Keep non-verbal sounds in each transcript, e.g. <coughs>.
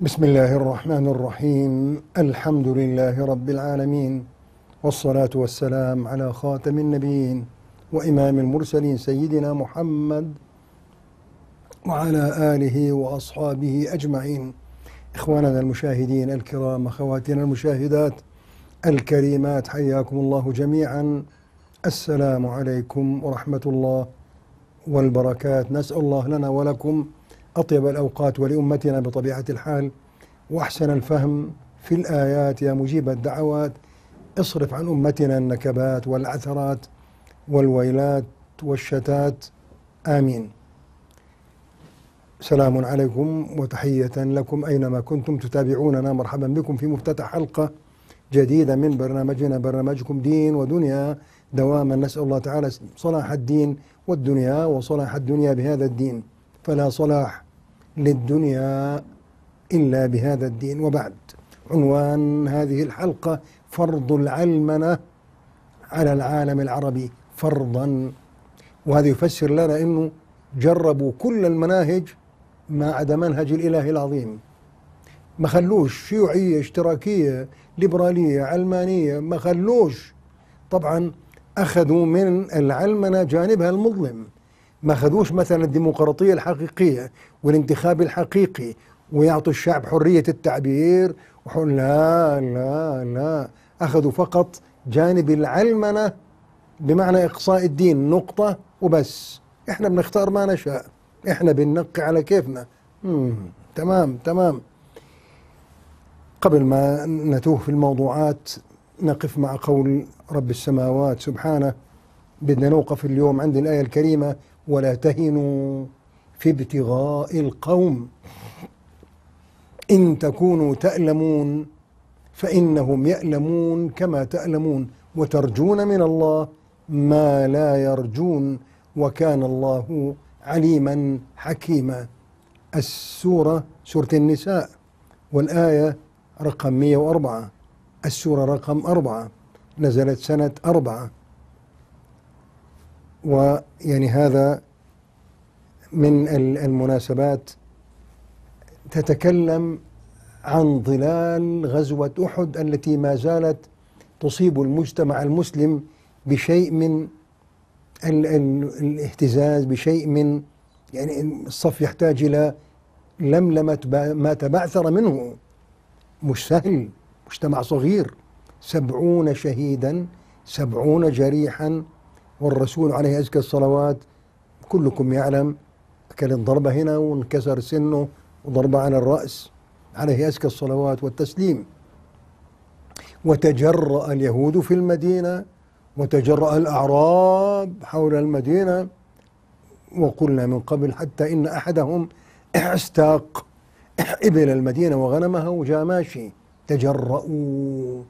بسم الله الرحمن الرحيم الحمد لله رب العالمين والصلاة والسلام على خاتم النبيين وإمام المرسلين سيدنا محمد وعلى آله وأصحابه أجمعين إخواننا المشاهدين الكرام أخواتنا المشاهدات الكريمات حياكم الله جميعا السلام عليكم ورحمة الله والبركات نسأل الله لنا ولكم أطيب الأوقات ولأمتنا بطبيعة الحال وأحسن الفهم في الآيات يا مجيب الدعوات اصرف عن أمتنا النكبات والعثرات والويلات والشتات آمين سلام عليكم وتحية لكم أينما كنتم تتابعوننا مرحبا بكم في مفتتح حلقة جديدة من برنامجنا برنامجكم دين ودنيا دواما نسأل الله تعالى صلاح الدين والدنيا وصلاح الدنيا بهذا الدين فلا صلاح للدنيا إلا بهذا الدين وبعد عنوان هذه الحلقة فرض العلمنة على العالم العربي فرضا وهذا يفسر لنا أنه جربوا كل المناهج ما عدا منهج الإله العظيم ما خلوش شيوعية اشتراكية ليبرالية علمانية ما خلوش طبعا أخذوا من العلمنة جانبها المظلم ما خذوش مثلا الديمقراطية الحقيقية والانتخاب الحقيقي ويعطوا الشعب حرية التعبير وحن لا لا لا أخذوا فقط جانب العلمنة بمعنى إقصاء الدين نقطة وبس إحنا بنختار ما نشاء إحنا بننقي على كيفنا تمام تمام قبل ما نتوه في الموضوعات نقف مع قول رب السماوات سبحانه بدنا نوقف اليوم عند الآية الكريمة ولا تهنوا في ابتغاء القوم إن تكونوا تألمون فإنهم يألمون كما تألمون وترجون من الله ما لا يرجون وكان الله عليما حكيما السورة سورة النساء والآية رقم 104 السورة رقم 4 نزلت سنة 4 ويعني هذا من المناسبات تتكلم عن ظلال غزوة أحد التي ما زالت تصيب المجتمع المسلم بشيء من ال ال الاهتزاز بشيء من يعني الصف يحتاج إلى لملمة ما تبعثر منه مش سهل مجتمع صغير سبعون شهيدا سبعون جريحا والرسول عليه أزكى الصلوات كلكم يعلم كان ضربة هنا وانكسر سنه وضربة على الرأس عليه أزكى الصلوات والتسليم وتجرأ اليهود في المدينة وتجرأ الأعراب حول المدينة وقلنا من قبل حتى إن أحدهم <clears throat> استاق <clears throat> إبل المدينة وغنمها وجاء ماشي تجرؤوا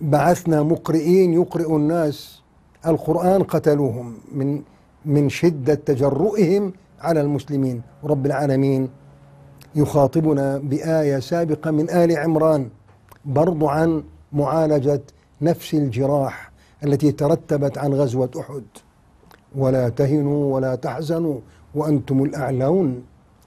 بعثنا مقرئين يقرئوا الناس القرآن قتلوهم من من شدة تجرؤهم على المسلمين رب العالمين يخاطبنا بآية سابقة من آل عمران برضو عن معالجة نفس الجراح التي ترتبت عن غزوة أحد ولا تهنوا ولا تحزنوا وأنتم الأعلون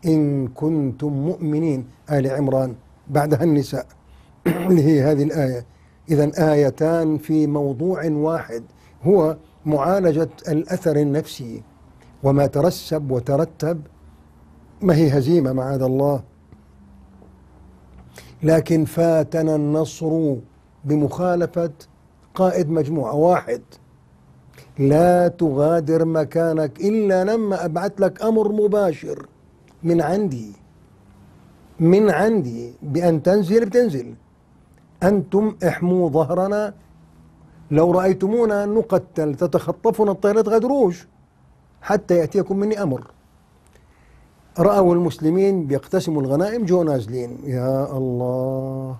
إن كنتم مؤمنين آل عمران بعدها النساء <clears throat> اللي هي هذه الآية إذا آيتان في موضوع واحد هو معالجة الأثر النفسي وما ترسب وترتب ما هي هزيمة معاذ الله لكن فاتنا النصر بمخالفة قائد مجموعة واحد لا تغادر مكانك إلا لما أبعث لك أمر مباشر من عندي من عندي بأن تنزل بتنزل أنتم احموا ظهرنا لو رأيتمونا نقتل تتخطفنا الطائرات غدروش حتى يأتيكم مني أمر رأوا المسلمين بيقتسموا الغنائم جو نازلين يا الله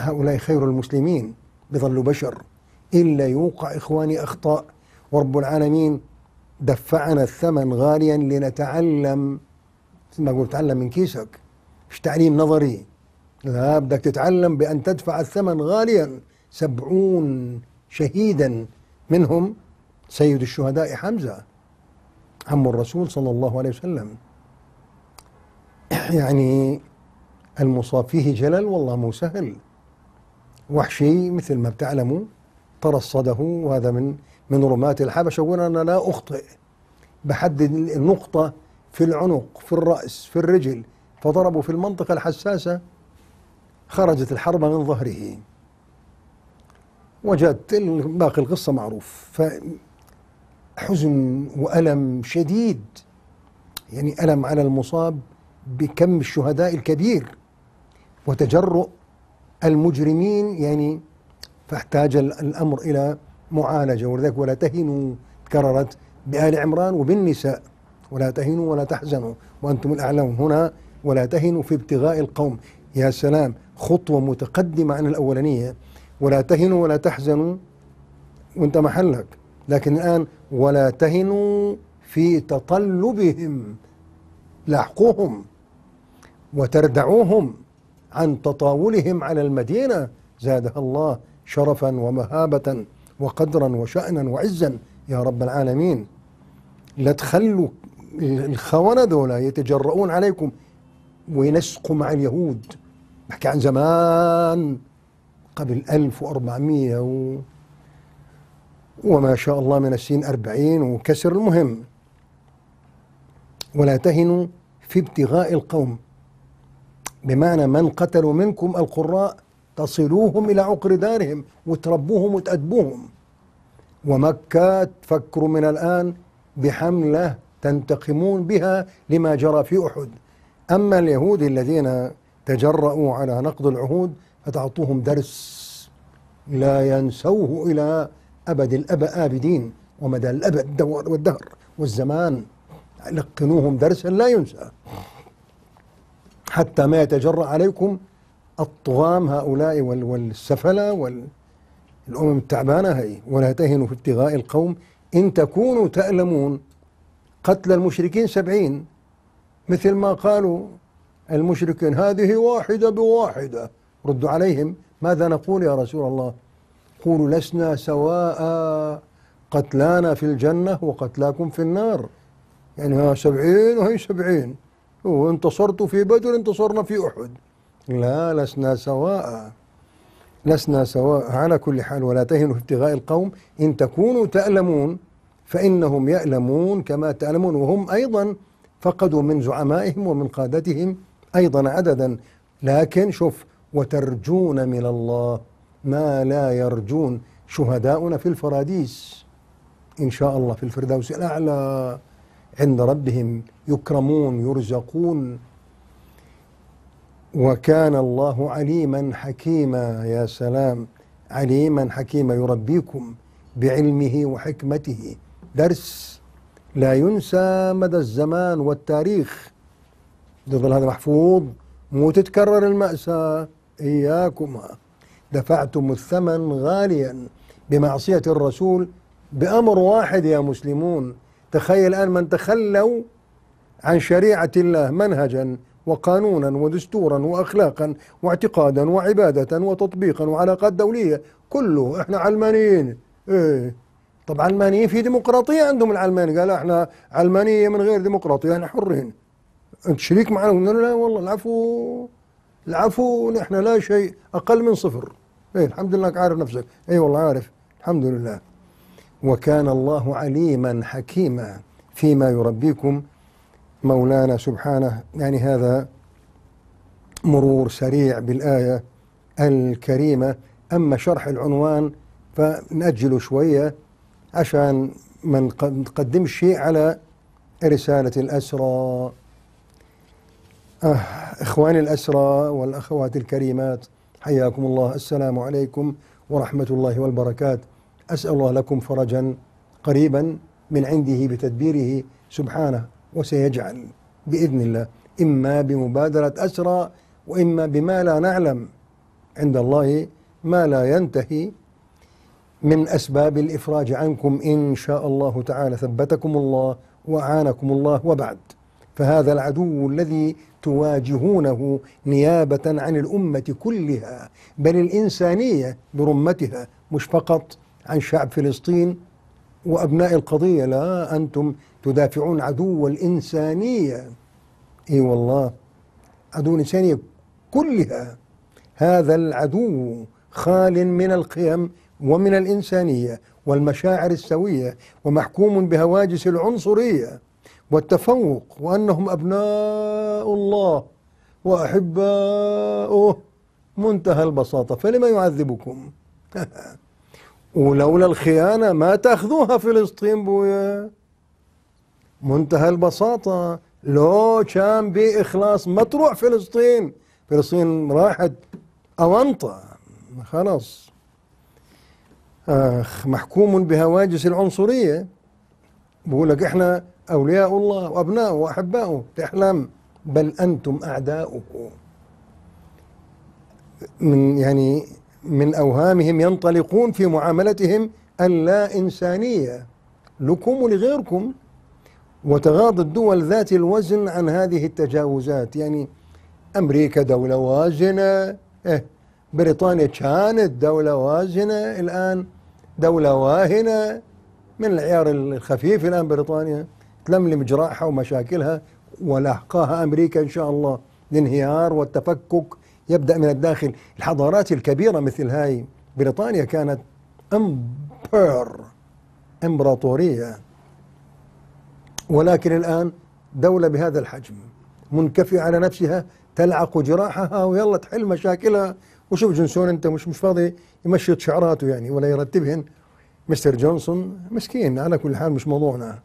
هؤلاء خير المسلمين بظلوا بشر إلا يوقع إخواني أخطاء ورب العالمين دفعنا الثمن غاليا لنتعلم ما قلت تعلم من كيسك مش تعليم نظري لا بدك تتعلم بأن تدفع الثمن غاليا سبعون شهيدا منهم سيد الشهداء حمزة عم الرسول صلى الله عليه وسلم <clears throat> يعني المصاب فيه جلل والله مو سهل وحشي مثل ما بتعلموا ترصده وهذا من من رماة الحبشة وانا أنا لا أخطئ بحدد النقطة في العنق في الرأس في الرجل فضربوا في المنطقة الحساسة خرجت الحربة من ظهره وجدت باقي القصة معروف فحزن وألم شديد يعني ألم على المصاب بكم الشهداء الكبير وتجرؤ المجرمين يعني فاحتاج الأمر إلى معالجة ولذلك ولا تهنوا كررت بآل عمران وبالنساء ولا تهنوا ولا تحزنوا وأنتم الأعلون هنا ولا تهنوا في ابتغاء القوم يا سلام خطوة متقدمة عن الأولانية ولا تهنوا ولا تحزنوا وانت محلك لكن الآن ولا تهنوا في تطلبهم لاحقوهم وتردعوهم عن تطاولهم على المدينة زادها الله شرفا ومهابة وقدرا وشأنا وعزا يا رب العالمين لا تخلوا الخونة ذولا يتجرؤون عليكم وينسقوا مع اليهود بحكي عن زمان قبل 1400 و وما شاء الله من السين أربعين وكسر المهم ولا تهنوا في ابتغاء القوم بمعنى من قتلوا منكم القراء تصلوهم إلى عقر دارهم وتربوهم وتأدبوهم ومكة تفكروا من الآن بحملة تنتقمون بها لما جرى في أحد أما اليهود الذين تجرأوا على نقض العهود فتعطوهم درس لا ينسوه إلى أبد الأب آبدين ومدى الأبد والدهر والزمان لقنوهم درسا لا ينسى حتى ما يتجرأ عليكم الطغام هؤلاء والسفلة والأمم التعبانة هي ولا تهنوا في ابتغاء القوم إن تكونوا تألمون قتل المشركين سبعين مثل ما قالوا المشركين هذه واحدة بواحدة ردوا عليهم ماذا نقول يا رسول الله قولوا لسنا سواء قتلانا في الجنة وقتلاكم في النار يعني ها سبعين وهي سبعين وانتصرت في بدر انتصرنا في أحد لا لسنا سواء لسنا سواء على كل حال ولا تهنوا في ابتغاء القوم إن تكونوا تألمون فإنهم يألمون كما تألمون وهم أيضا فقدوا من زعمائهم ومن قادتهم أيضا عددا لكن شوف وترجون من الله ما لا يرجون شهداؤنا في الفراديس إن شاء الله في الفردوس الأعلى عند ربهم يكرمون يرزقون وكان الله عليما حكيما يا سلام عليما حكيما يربيكم بعلمه وحكمته درس لا ينسى مدى الزمان والتاريخ ضد هذا محفوظ مو تتكرر المأساة إياكما دفعتم الثمن غاليا بمعصية الرسول بأمر واحد يا مسلمون تخيل الآن من تخلوا عن شريعة الله منهجا وقانونا ودستورا واخلاقا واعتقادا وعباده وتطبيقا وعلاقات دوليه كله احنا علمانيين ايه طب علمانيين في ديمقراطيه عندهم العلمانيين قال احنا علمانيه من غير ديمقراطيه احنا حرين انت شريك معنا قلنا له لا والله العفو العفو نحن لا شيء اقل من صفر ايه الحمد لله انك عارف نفسك اي والله عارف الحمد لله وكان الله عليما حكيما فيما يربيكم مولانا سبحانه يعني هذا مرور سريع بالآية الكريمة أما شرح العنوان فنأجله شوية عشان ما نقدمش على رسالة الأسرى أه، إخواني الأسرى والأخوات الكريمات حياكم الله السلام عليكم ورحمة الله والبركات أسأل الله لكم فرجا قريبا من عنده بتدبيره سبحانه وسيجعل بإذن الله إما بمبادرة أسرى وإما بما لا نعلم عند الله ما لا ينتهي من أسباب الإفراج عنكم إن شاء الله تعالى ثبتكم الله وأعانكم الله وبعد فهذا العدو الذي تواجهونه نيابة عن الأمة كلها بل الإنسانية برمتها مش فقط عن شعب فلسطين وأبناء القضية لا أنتم تدافعون عدو الإنسانية إي والله عدو الإنسانية كلها هذا العدو خال من القيم ومن الإنسانية والمشاعر السوية ومحكوم بهواجس العنصرية والتفوق وأنهم أبناء الله وأحباؤه منتهى البساطة فلما يعذبكم <laughs> ولولا الخيانة ما تأخذوها فلسطين بويا منتهى البساطة لو كان بإخلاص ما تروح فلسطين فلسطين راحت أونطة خلاص آخ محكوم بهواجس العنصرية بقول لك احنا أولياء الله وأبناؤه وأحباؤه تحلم بل أنتم أعداؤه من يعني من أوهامهم ينطلقون في معاملتهم اللا إنسانية لكم ولغيركم وتغاضى الدول ذات الوزن عن هذه التجاوزات يعني أمريكا دولة وازنة إيه بريطانيا كانت دولة وازنة الآن دولة واهنة من العيار الخفيف الآن بريطانيا تلملم جراحها ومشاكلها ولاحقاها أمريكا إن شاء الله الانهيار والتفكك يبدأ من الداخل الحضارات الكبيرة مثل هاي بريطانيا كانت أمبير إمبراطورية ولكن الآن دولة بهذا الحجم منكفئة على نفسها تلعق جراحها ويلا تحل مشاكلها وشوف جنسون انت مش مش فاضي يمشط شعراته يعني ولا يرتبهن مستر جونسون مسكين على كل حال مش موضوعنا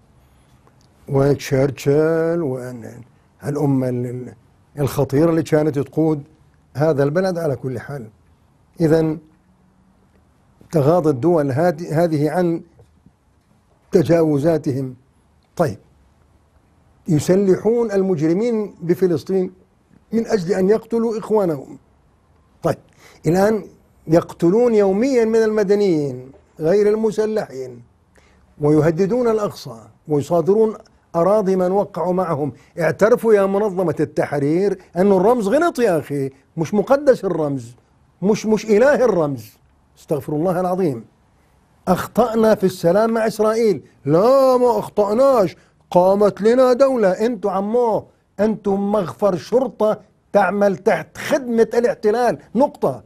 وتشرشل والأمة الخطيرة اللي كانت تقود هذا البلد على كل حال إذا تغاضى الدول هذه عن تجاوزاتهم طيب يسلحون المجرمين بفلسطين من أجل أن يقتلوا إخوانهم طيب الآن يقتلون يوميا من المدنيين غير المسلحين ويهددون الأقصى ويصادرون أراضي من وقعوا معهم اعترفوا يا منظمة التحرير أن الرمز غلط يا أخي مش مقدس الرمز مش مش إله الرمز استغفر الله العظيم أخطأنا في السلام مع إسرائيل لا ما أخطأناش قامت لنا دولة أنتم عمو أنتم مغفر شرطة تعمل تحت خدمة الاحتلال نقطة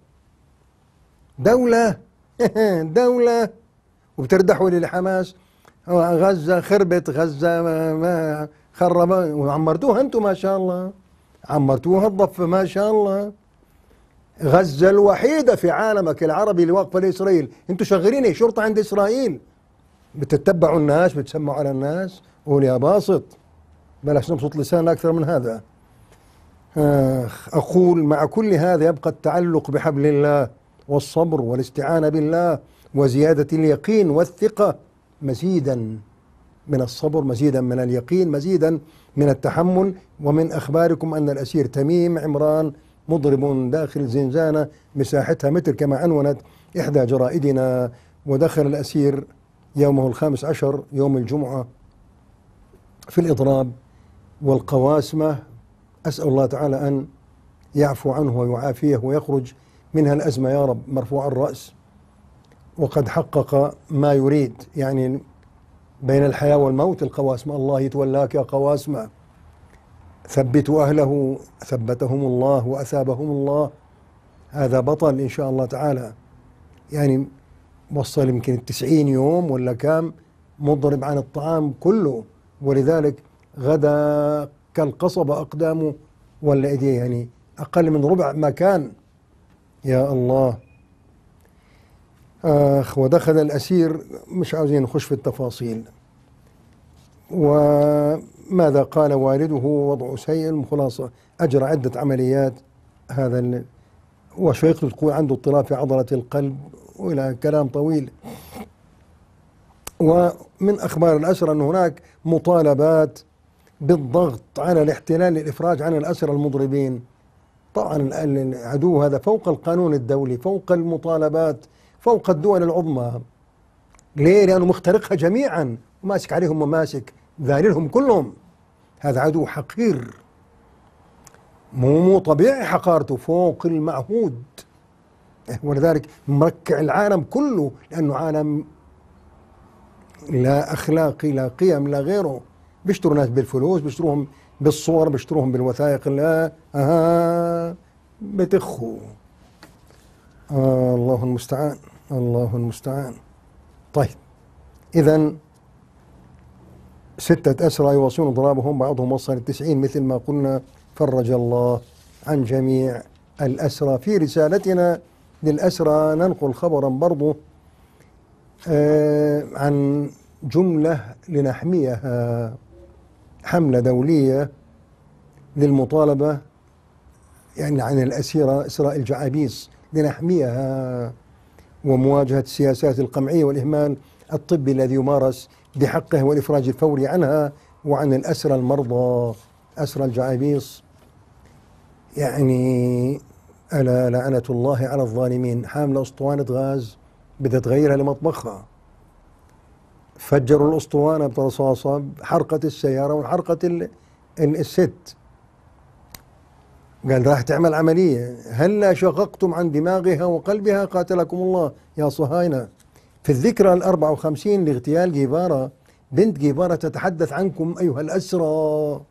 دولة <laughs> دولة وبتردحوا للحماس غزة خربت غزة ما خرب وعمرتوها أنتم ما شاء الله عمرتوها الضفة ما شاء الله غزة الوحيدة في عالمك العربي اللي واقفة لإسرائيل أنتم شغالين ايه؟ شرطة عند إسرائيل بتتبعوا الناس بتسمعوا على الناس قول يا باسط بلاش نبسط لسان أكثر من هذا آه، أقول مع كل هذا يبقى التعلق بحبل الله والصبر والاستعانة بالله وزيادة اليقين والثقة مزيدا من الصبر مزيدا من اليقين مزيدا من التحمل ومن أخباركم أن الأسير تميم عمران مضرب داخل زنزانة مساحتها متر كما عنونت إحدى جرائدنا ودخل الأسير يومه الخامس عشر يوم الجمعة في الإضراب والقواسمة أسأل الله تعالى أن يعفو عنه ويعافيه ويخرج منها الأزمة يا رب مرفوع الرأس وقد حقق ما يريد يعني بين الحياة والموت القواسم الله يتولاك يا قواسم ثبتوا أهله ثبتهم الله وأثابهم الله هذا بطل إن شاء الله تعالى يعني وصل يمكن التسعين يوم ولا كام مضرب عن الطعام كله ولذلك غدا كالقصب أقدامه ولا إيديه يعني أقل من ربع ما كان يا الله آخ ودخل الأسير مش عاوزين نخش في التفاصيل وماذا قال والده وضع سيء خلاصة أجرى عدة عمليات هذا وشيخته تقول عنده اضطراب في عضلة القلب وإلى كلام طويل ومن أخبار الأسرة أن هناك مطالبات بالضغط على الاحتلال للإفراج عن الأسرى المضربين طبعا العدو هذا فوق القانون الدولي فوق المطالبات فوق الدول العظمى ليه؟ لأنه مخترقها جميعا وماسك عليهم وماسك ذاللهم كلهم هذا عدو حقير مو مو طبيعي حقارته فوق المعهود ولذلك مركع العالم كله لأنه عالم لا أخلاقي لا قيم لا غيره بيشتروا ناس بالفلوس بيشتروهم بالصور بيشتروهم بالوثائق لا أها بتخوا آه الله المستعان الله المستعان طيب إذا ستة أسرى يواصلون ضرابهم بعضهم وصل التسعين مثل ما قلنا فرج الله عن جميع الأسرى في رسالتنا للأسرى ننقل خبرا برضو آه عن جملة لنحميها حملة دولية للمطالبة يعني عن الأسيرة إسراء جعابيس لنحميها ومواجهة السياسات القمعية والإهمال الطبي الذي يمارس بحقه والإفراج الفوري عنها وعن الأسرى المرضى أسرى الجعابيص يعني ألا لعنة الله على الظالمين حاملة أسطوانة غاز بدها تغيرها لمطبخها فجروا الأسطوانة برصاصة حرقت السيارة وحرقت الست قال راح تعمل عملية هلا شققتم عن دماغها وقلبها قاتلكم الله يا صهاينة في الذكرى الأربع وخمسين لاغتيال جيفارا بنت جيفارا تتحدث عنكم أيها الأسرى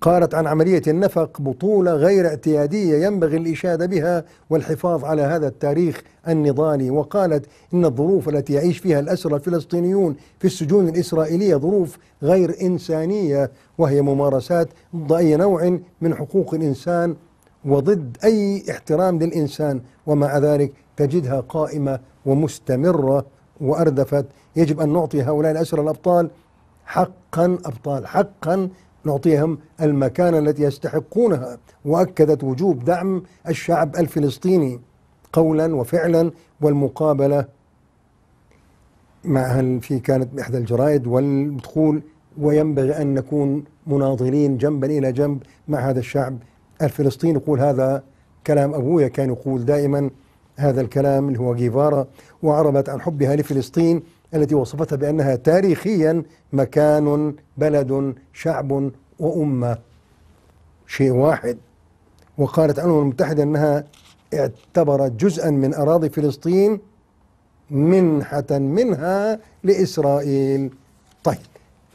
قالت عن عملية النفق بطولة غير اعتيادية ينبغي الإشادة بها والحفاظ على هذا التاريخ النضالي وقالت إن الظروف التي يعيش فيها الأسرى الفلسطينيون في السجون الإسرائيلية ظروف غير إنسانية وهي ممارسات ضد أي نوع من حقوق الإنسان وضد أي احترام للإنسان ومع ذلك تجدها قائمة ومستمرة وأردفت يجب أن نعطي هؤلاء الأسرى الأبطال حقا أبطال حقا نعطيهم المكانة التي يستحقونها وأكدت وجوب دعم الشعب الفلسطيني قولا وفعلا والمقابلة مع هل في كانت بإحدى الجرائد والدخول وينبغي أن نكون مناضلين جنبا إلى جنب مع هذا الشعب الفلسطيني يقول هذا كلام أبويا كان يقول دائما هذا الكلام اللي هو جيفارا وعربت عن حبها لفلسطين التي وصفتها بأنها تاريخيا مكان بلد شعب وأمة شيء واحد وقالت الأمم المتحدة أنها اعتبرت جزءا من أراضي فلسطين منحة منها لإسرائيل طيب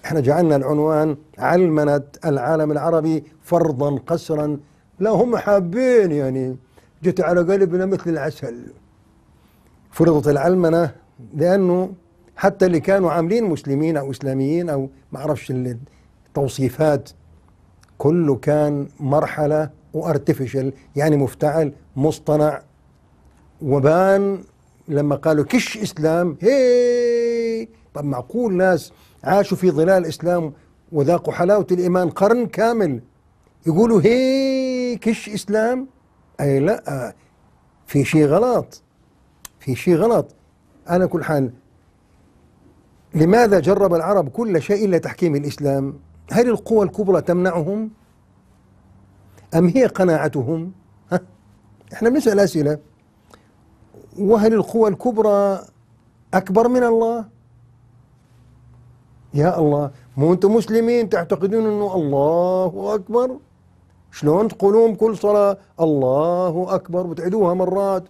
احنا جعلنا العنوان علمنة العالم العربي فرضا قسرا لا هم حابين يعني جت على قلبنا مثل العسل فرضت العلمنة لأنه حتى اللي كانوا عاملين مسلمين أو إسلاميين أو ما أعرفش اللي توصيفات كله كان مرحلة وارتفيشال يعني مفتعل مصطنع وبان لما قالوا كش إسلام هي طب معقول ناس عاشوا في ظلال الإسلام وذاقوا حلاوة الإيمان قرن كامل يقولوا هي كش إسلام أي لا في شيء غلط في شيء غلط على كل حال لماذا جرب العرب كل شيء إلا تحكيم الإسلام هل القوى الكبرى تمنعهم أم هي قناعتهم ها؟ احنا بنسأل أسئلة وهل القوى الكبرى أكبر من الله يا الله مو أنتم مسلمين تعتقدون أنه الله أكبر شلون تقولون كل صلاة الله أكبر وتعيدوها مرات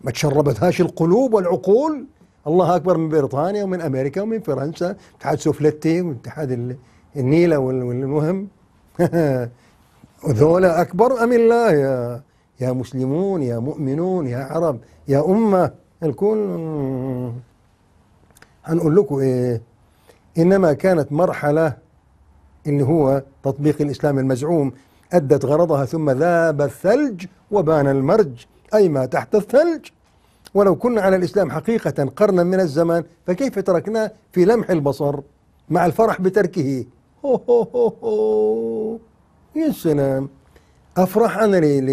ما تشربتهاش القلوب والعقول الله أكبر من بريطانيا ومن أمريكا ومن فرنسا اتحاد سوفلتي واتحاد النيلة والمهم <laughs> ذولا أكبر أم الله يا يا مسلمون يا مؤمنون يا عرب يا أمة الكل هنقول لكم إيه إنما كانت مرحلة اللي هو تطبيق الإسلام المزعوم أدت غرضها ثم ذاب الثلج وبان المرج أي ما تحت الثلج ولو كنا على الإسلام حقيقة قرنا من الزمان فكيف تركناه في لمح البصر مع الفرح بتركه يا سلام أفرح أنا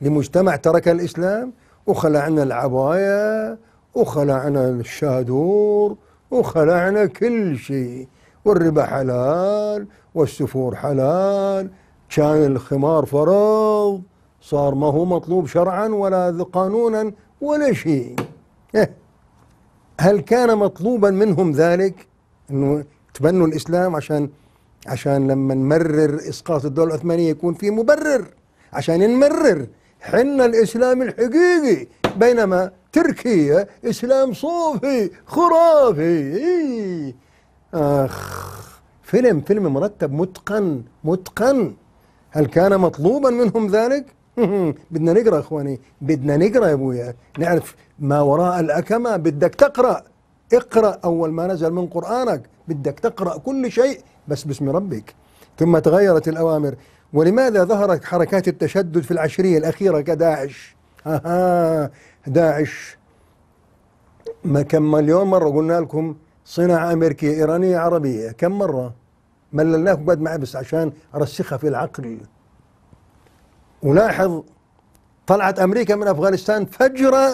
لمجتمع ترك الإسلام وخلعنا العباية وخلعنا الشادور وخلعنا كل شيء والربا حلال والسفور حلال كان الخمار فرض صار ما هو مطلوب شرعا ولا قانونا ولا شيء إيه. هل كان مطلوبا منهم ذلك انه تبنوا الاسلام عشان عشان لما نمرر اسقاط الدوله العثمانيه يكون في مبرر عشان نمرر حنا الاسلام الحقيقي بينما تركيا اسلام صوفي خرافي إيه. اخ فيلم فيلم مرتب متقن متقن هل كان مطلوبا منهم ذلك؟ <laughs> بدنا نقرا اخواني بدنا نقرا يا ابويا نعرف ما وراء الاكمه بدك تقرا اقرأ أول ما نزل من قرآنك بدك تقرأ كل شيء بس باسم ربك ثم تغيرت الأوامر ولماذا ظهرت حركات التشدد في العشرية الأخيرة كداعش ها داعش ما كم مليون مرة قلنا لكم صناعة أمريكية إيرانية عربية كم مرة مللناكم بعد ما بس عشان أرسخها في العقل ولاحظ طلعت أمريكا من أفغانستان فجر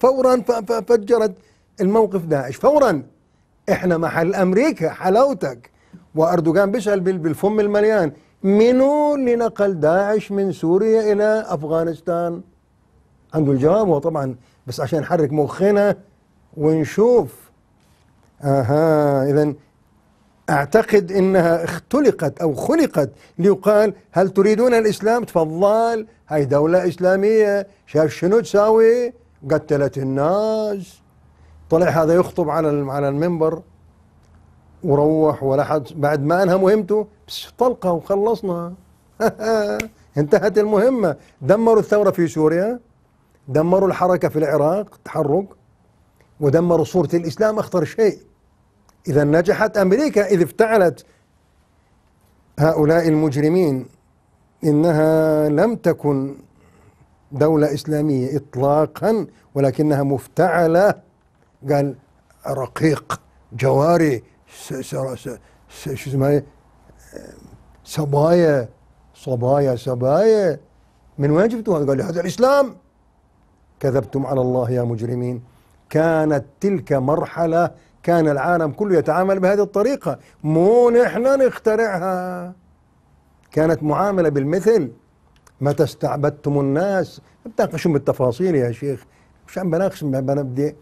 فورا فجرت الموقف داعش فورا احنا محل امريكا حلاوتك واردوغان بيسال بالفم المليان منو اللي نقل داعش من سوريا الى افغانستان عنده الجواب هو طبعا بس عشان نحرك مخنا ونشوف اها اذا اعتقد انها اختلقت او خلقت ليقال هل تريدون الاسلام تفضل هاي دولة اسلامية شاف شنو تساوي قتلت الناس طلع هذا يخطب على على المنبر وروح ولا حد بعد ما انهى مهمته بس طلقه وخلصنا <laughs> انتهت المهمه دمروا الثوره في سوريا دمروا الحركه في العراق التحرك ودمروا صوره الاسلام اخطر شيء اذا نجحت امريكا اذ افتعلت هؤلاء المجرمين انها لم تكن دوله اسلاميه اطلاقا ولكنها مفتعله قال رقيق جواري شو اسمه آه، صبايا صبايا صبايا من وين جبتوا هذا؟ قال لي هذا الاسلام كذبتم على الله يا مجرمين كانت تلك مرحله كان العالم كله يتعامل بهذه الطريقه مو نحن نخترعها كانت معامله بالمثل متى استعبدتم الناس بتناقشون بالتفاصيل يا شيخ مش عم بناقش بدي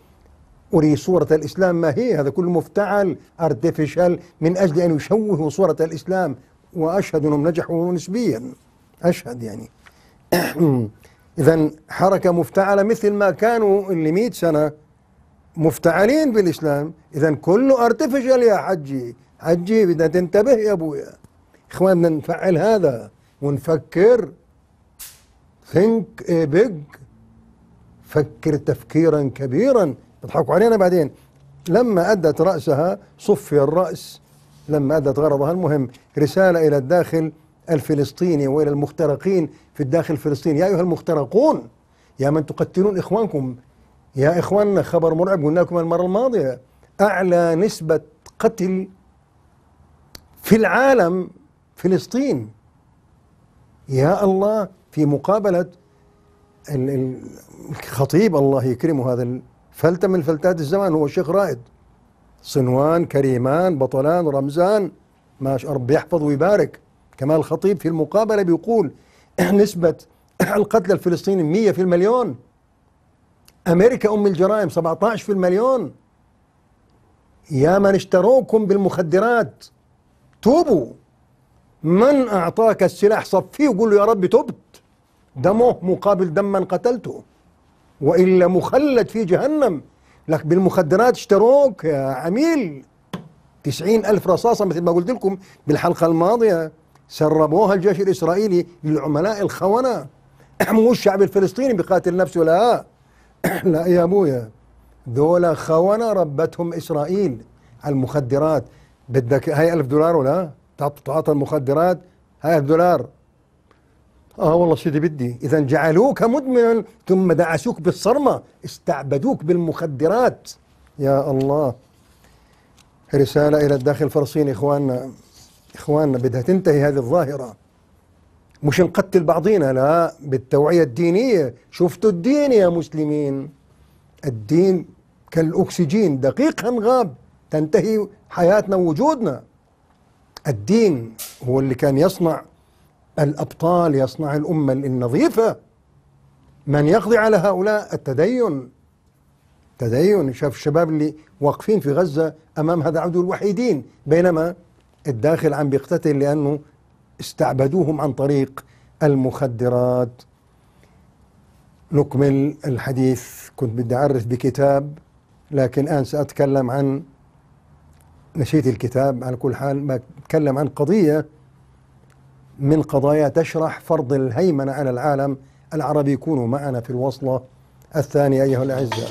أري صورة الإسلام ما هي هذا كله مفتعل ارتفيشال من أجل أن يشوهوا صورة الإسلام وأشهد أنهم نجحوا نسبيا أشهد يعني <clears throat> إذا حركة مفتعلة مثل ما كانوا اللي 100 سنة مفتعلين بالإسلام إذا كله ارتفيشال يا حجي حجي بدنا تنتبه يا أبويا إخواننا نفعل هذا ونفكر think big فكر تفكيرا كبيرا يضحكوا علينا بعدين لما أدت رأسها صفي الرأس لما أدت غرضها المهم رسالة إلى الداخل الفلسطيني وإلى المخترقين في الداخل الفلسطيني يا أيها المخترقون يا من تقتلون إخوانكم يا إخواننا خبر مرعب قلنا لكم المرة الماضية أعلى نسبة قتل في العالم فلسطين يا الله في مقابلة الخطيب الله يكرمه هذا فلتة من فلتات الزمان هو الشيخ رائد صنوان كريمان بطلان رمزان ما رب يحفظ ويبارك كما الخطيب في المقابلة بيقول <clears throat> نسبة <clears throat> القتل الفلسطيني 100 في المليون أمريكا أم الجرائم 17 في المليون يا من اشتروكم بالمخدرات توبوا من أعطاك السلاح صفيه وقول له يا رب تبت دمه مقابل دم من قتلته وإلا مخلد في جهنم لك بالمخدرات اشتروك يا عميل تسعين ألف رصاصة مثل ما قلت لكم بالحلقة الماضية سربوها الجيش الإسرائيلي للعملاء الخونة مو الشعب الفلسطيني بقاتل نفسه لا <clears throat> لا يا أبويا ذولا خونة ربتهم إسرائيل على المخدرات بدك هاي ألف دولار ولا تعطى المخدرات هاي ألف دولار اه والله سيدي بدي اذا جعلوك مدمنا ثم دعسوك بالصرمه استعبدوك بالمخدرات يا الله رساله الى الداخل الفلسطيني اخواننا اخواننا بدها تنتهي هذه الظاهره مش نقتل بعضينا لا بالتوعيه الدينيه شفتوا الدين يا مسلمين الدين كالاكسجين دقيق غاب تنتهي حياتنا ووجودنا الدين هو اللي كان يصنع الأبطال يصنع الأمة النظيفة من يقضي على هؤلاء التدين تدين شاف الشباب اللي واقفين في غزة أمام هذا عدو الوحيدين بينما الداخل عم بيقتتل لأنه استعبدوهم عن طريق المخدرات نكمل الحديث كنت بدي أعرف بكتاب لكن الآن سأتكلم عن نشيت الكتاب على كل حال بتكلم عن قضية من قضايا تشرح فرض الهيمنة على العالم العربي كونوا معنا في الوصلة الثانية أيها الأعزاء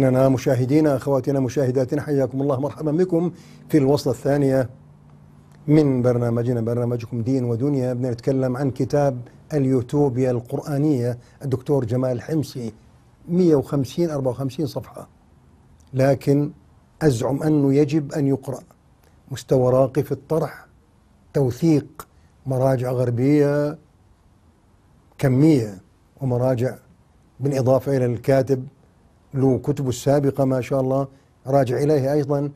إخواننا مشاهدينا أخواتنا مشاهداتنا حياكم الله مرحبا بكم في الوصلة الثانية من برنامجنا برنامجكم دين ودنيا بنتكلم عن كتاب اليوتوبيا القرآنية الدكتور جمال حمصي 150 54 صفحة لكن أزعم أنه يجب أن يقرأ مستوى راقي في الطرح توثيق مراجع غربية كمية ومراجع بالإضافة إلى الكاتب له كتب السابقة ما شاء الله راجع إليها أيضا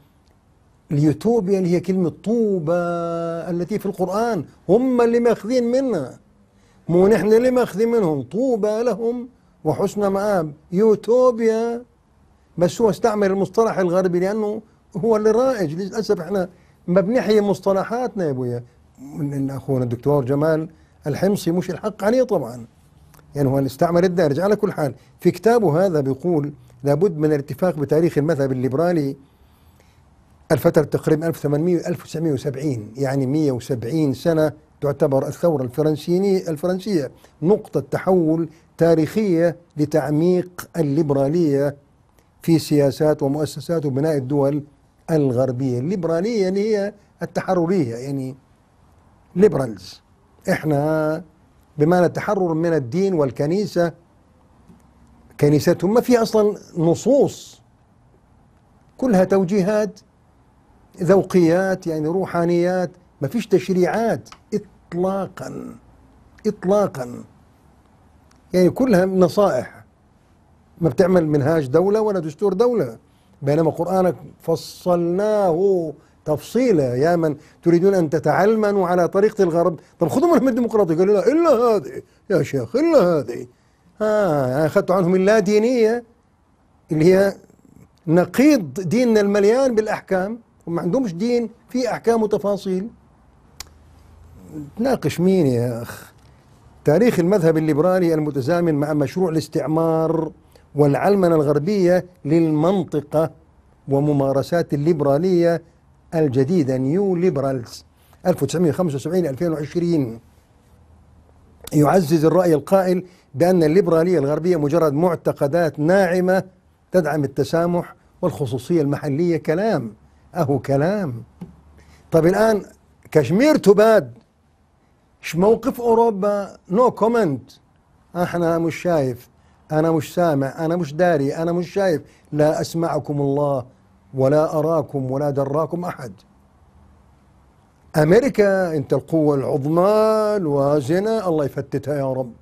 اليوتوبيا اللي هي كلمة طوبى التي في القرآن هم اللي ماخذين منها مو نحن اللي ماخذين منهم طوبى لهم وحسن مآب يوتوبيا بس هو استعمل المصطلح الغربي لأنه هو اللي رائج للأسف احنا ما بنحيي مصطلحاتنا يا ابويا أخونا الدكتور جمال الحمصي مش الحق عليه طبعا يعني هو الاستعمار الدارج على كل حال في كتابه هذا بيقول لابد من الاتفاق بتاريخ المذهب الليبرالي الفترة تقريبا 1800 1970 يعني 170 سنة تعتبر الثورة الفرنسية الفرنسية نقطة تحول تاريخية لتعميق الليبرالية في سياسات ومؤسسات وبناء الدول الغربية الليبرالية اللي هي التحررية يعني ليبرالز احنا بمعنى التحرر من الدين والكنيسة كنيستهم ما في أصلا نصوص كلها توجيهات ذوقيات يعني روحانيات ما فيش تشريعات إطلاقا إطلاقا يعني كلها نصائح ما بتعمل منهاج دولة ولا دستور دولة بينما قرآنك فصلناه تفصيلة يا من تريدون أن تتعلمنوا على طريقة الغرب طب خذوا منهم الديمقراطية قالوا لا إلا هذه يا شيخ إلا هذه آه يعني أخذت عنهم اللادينية اللي هي نقيض ديننا المليان بالأحكام وما عندهمش دين في أحكام وتفاصيل تناقش مين يا أخ تاريخ المذهب الليبرالي المتزامن مع مشروع الاستعمار والعلمنة الغربية للمنطقة وممارسات الليبرالية الجديدة نيو ليبرالز 1975 2020 يعزز الرأي القائل بأن الليبرالية الغربية مجرد معتقدات ناعمة تدعم التسامح والخصوصية المحلية كلام أهو كلام طب الآن كشمير تباد موقف أوروبا نو no كومنت احنا مش شايف انا مش سامع انا مش داري انا مش شايف لا اسمعكم الله ولا أراكم ولا دراكم أحد أمريكا أنت القوة العظمى الوازنة الله يفتتها يا رب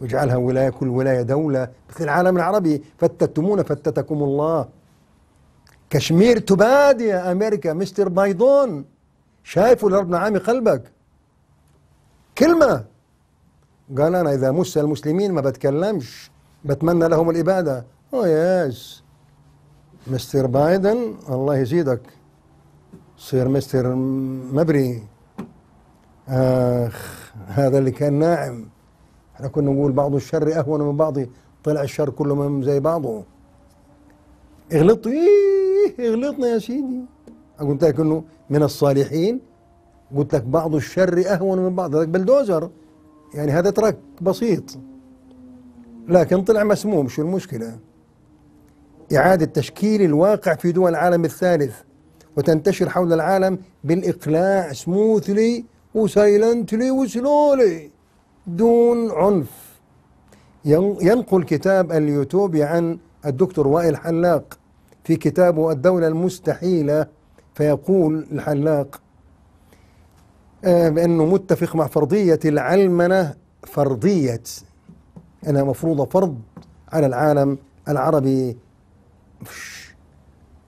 واجعلها ولاية كل ولاية دولة مثل العالم العربي فتتمونا فتتكم الله كشمير تبادي يا أمريكا مستر بايدون شايفه لربنا عامي قلبك كلمة قال أنا إذا مس المسلمين ما بتكلمش بتمنى لهم الإبادة أوه oh ياس مستر بايدن الله يزيدك صير مستر مبري آخ هذا اللي كان ناعم احنا كنا نقول بعض الشر اهون من بعضه طلع الشر كله من زي بعضه اغلط ايه اغلطنا يا سيدي قلت لك انه من الصالحين قلت لك بعض الشر اهون من بعض هذاك بلدوزر يعني هذا ترك بسيط لكن طلع مسموم شو المشكله إعادة تشكيل الواقع في دول العالم الثالث وتنتشر حول العالم بالإقلاع سموثلي وسايلنتلي وسلولي دون عنف ينقل كتاب اليوتيوب عن الدكتور وائل حلاق في كتابه الدولة المستحيلة فيقول الحلاق بأنه آه، متفق مع فرضية العلمنة فرضية أنها مفروضة فرض على العالم العربي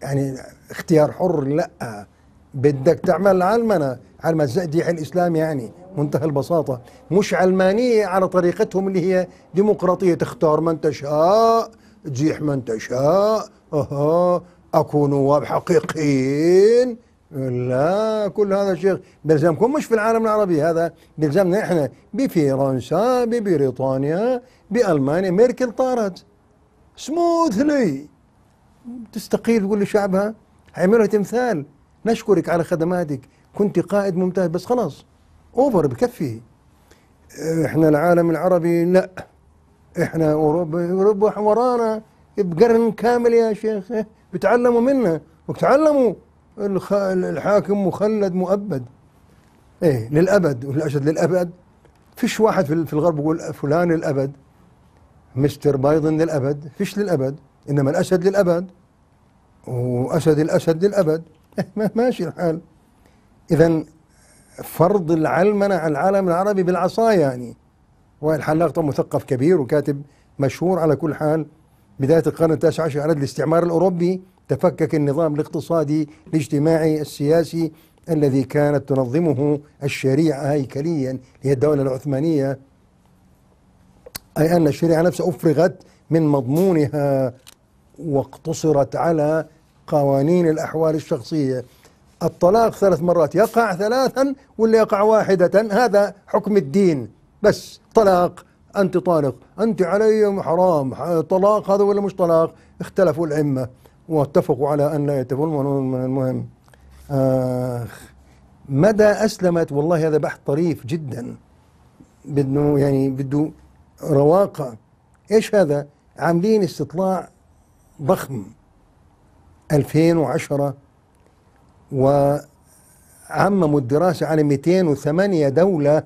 يعني اختيار حر لا بدك تعمل علمنة علم ديح الإسلام يعني منتهى البساطة مش علمانية على طريقتهم اللي هي ديمقراطية تختار من تشاء تزيح من تشاء أها أكو نواب حقيقيين لا كل هذا الشيء بلزمكم مش في العالم العربي هذا بلزمنا احنا بفرنسا ببريطانيا بألمانيا ميركل طارت سموثلي تستقيل تقول لشعبها هيعملوا تمثال نشكرك على خدماتك كنت قائد ممتاز بس خلاص اوفر بكفي احنا العالم العربي لا احنا اوروبا اوروبا ورانا بقرن كامل يا شيخ إيه، بتعلموا منا وتعلموا الحاكم مخلد مؤبد ايه للابد والاشد للابد فيش واحد في الغرب يقول فلان للابد مستر بايدن للابد فيش للابد إنما الأسد للأبد وأسد الأسد للأبد <laughs> ماشي الحال إذا فرض العلمنة على العالم العربي بالعصا يعني وائل حلاق مثقف كبير وكاتب مشهور على كل حال بداية القرن التاسع عشر على الاستعمار الأوروبي تفكك النظام الاقتصادي الاجتماعي السياسي الذي كانت تنظمه الشريعة هيكليا هي الدولة العثمانية أي أن الشريعة نفسها أفرغت من مضمونها واقتصرت على قوانين الأحوال الشخصية الطلاق ثلاث مرات يقع ثلاثا ولا يقع واحدة هذا حكم الدين بس طلاق أنت طالق أنت علي حرام طلاق هذا ولا مش طلاق اختلفوا العمة واتفقوا على أن لا يتفقون المهم آخ مدى أسلمت والله هذا بحث طريف جدا بده يعني بده رواقة إيش هذا عاملين استطلاع ضخم 2010 وعمموا الدراسة على 208 دولة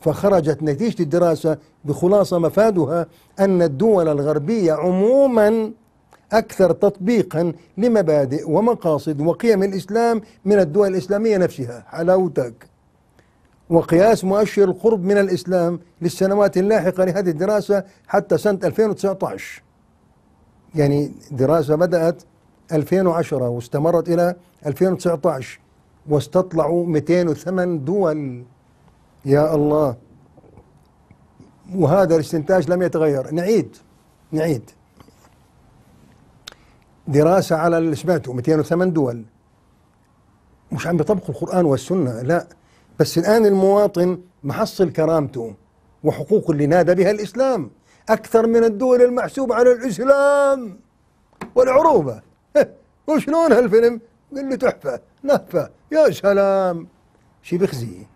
فخرجت نتيجة الدراسة بخلاصة مفادها أن الدول الغربية عموما أكثر تطبيقا لمبادئ ومقاصد وقيم الإسلام من الدول الإسلامية نفسها حلاوتك وقياس مؤشر القرب من الإسلام للسنوات اللاحقة لهذه الدراسة حتى سنة 2019 يعني دراسة بدأت 2010 واستمرت إلى 2019 واستطلعوا 208 دول يا الله وهذا الاستنتاج لم يتغير نعيد نعيد دراسة على اللي سمعته 208 دول مش عم بيطبقوا القرآن والسنة لا بس الآن المواطن محصل كرامته وحقوقه اللي نادى بها الإسلام أكثر من الدول المحسوبة على الإسلام والعروبة وشلون هالفيلم؟ قل له تحفة نهفة يا سلام شي بيخزي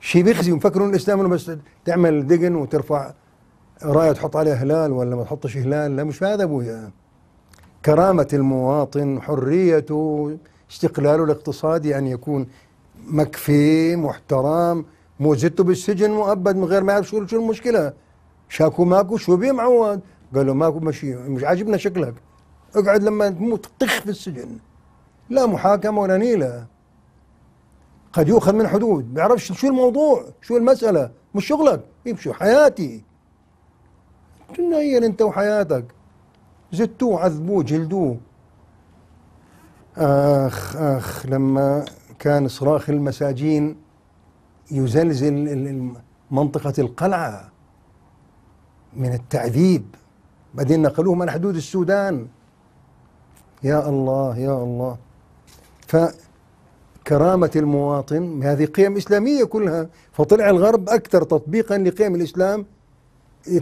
شي بيخزي ومفكرون الإسلام إنه بس تعمل دقن وترفع راية تحط عليها هلال ولا ما تحطش هلال لا مش هذا أبويا كرامة المواطن حريته استقلاله الاقتصادي أن يكون مكفي محترم موجدته بالسجن مؤبد من غير ما يعرف شو المشكلة شاكو ماكو شو بيه معود قالوا ماكو مشي مش عاجبنا شكلك اقعد لما تموت طخ في السجن لا محاكمة ولا نيلة قد يؤخذ من حدود بيعرفش شو الموضوع شو المسألة مش شغلك يمشوا حياتي تنين انت وحياتك زتوه عذبوه جلدوه اخ اخ لما كان صراخ المساجين يزلزل منطقة القلعة من التعذيب بعدين نقلوهم على حدود السودان يا الله يا الله فكرامة المواطن هذه قيم إسلامية كلها فطلع الغرب أكثر تطبيقا لقيم الإسلام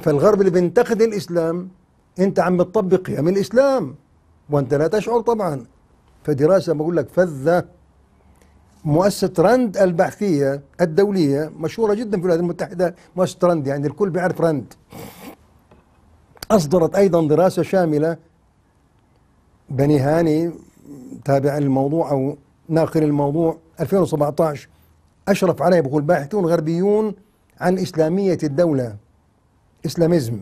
فالغرب اللي بينتقد الإسلام أنت عم بتطبق قيم الإسلام وأنت لا تشعر طبعا فدراسة بقول لك فذة مؤسسة رند البحثية الدولية مشهورة جدا في الولايات المتحدة مؤسسة رند يعني الكل بيعرف رند أصدرت أيضا دراسة شاملة بني هاني تابع الموضوع أو ناقل الموضوع 2017 أشرف عليه بقول باحثون غربيون عن إسلامية الدولة إسلاميزم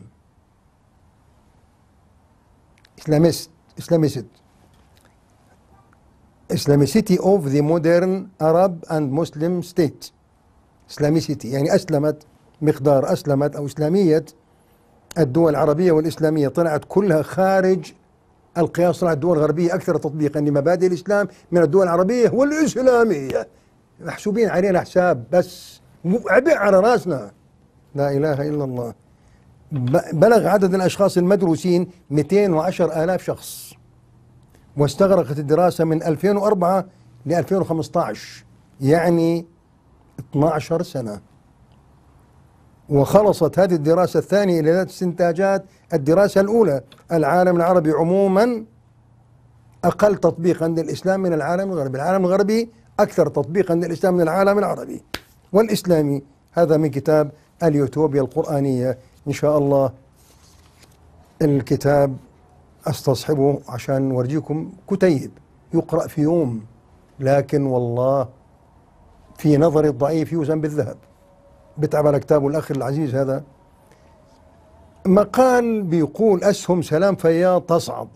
إسلاميست إسلاميست اسلاميسيتي اوف ذا مودرن عرب اند مسلم ستيت اسلاميسيتي يعني أسلمت مقدار أسلمت أو إسلامية الدول العربية والإسلامية طلعت كلها خارج القياس طلعت الدول الغربية أكثر تطبيقا لمبادئ الإسلام من الدول العربية والإسلامية محسوبين علينا حساب بس عبء على راسنا لا إله إلا الله بلغ عدد الأشخاص المدروسين 210 آلاف شخص واستغرقت الدراسة من 2004 ل 2015 يعني 12 سنة وخلصت هذه الدراسة الثانية إلى استنتاجات الدراسة الأولى العالم العربي عموما أقل تطبيقا للإسلام من العالم الغربي العالم الغربي أكثر تطبيقا للإسلام من العالم العربي والإسلامي هذا من كتاب اليوتوبيا القرآنية إن شاء الله الكتاب استصحبه عشان اورجيكم كتيب يقرا في يوم لكن والله في نظر الضعيف يوزن بالذهب بتعب على كتابه الاخ العزيز هذا مقال بيقول اسهم سلام فيا تصعد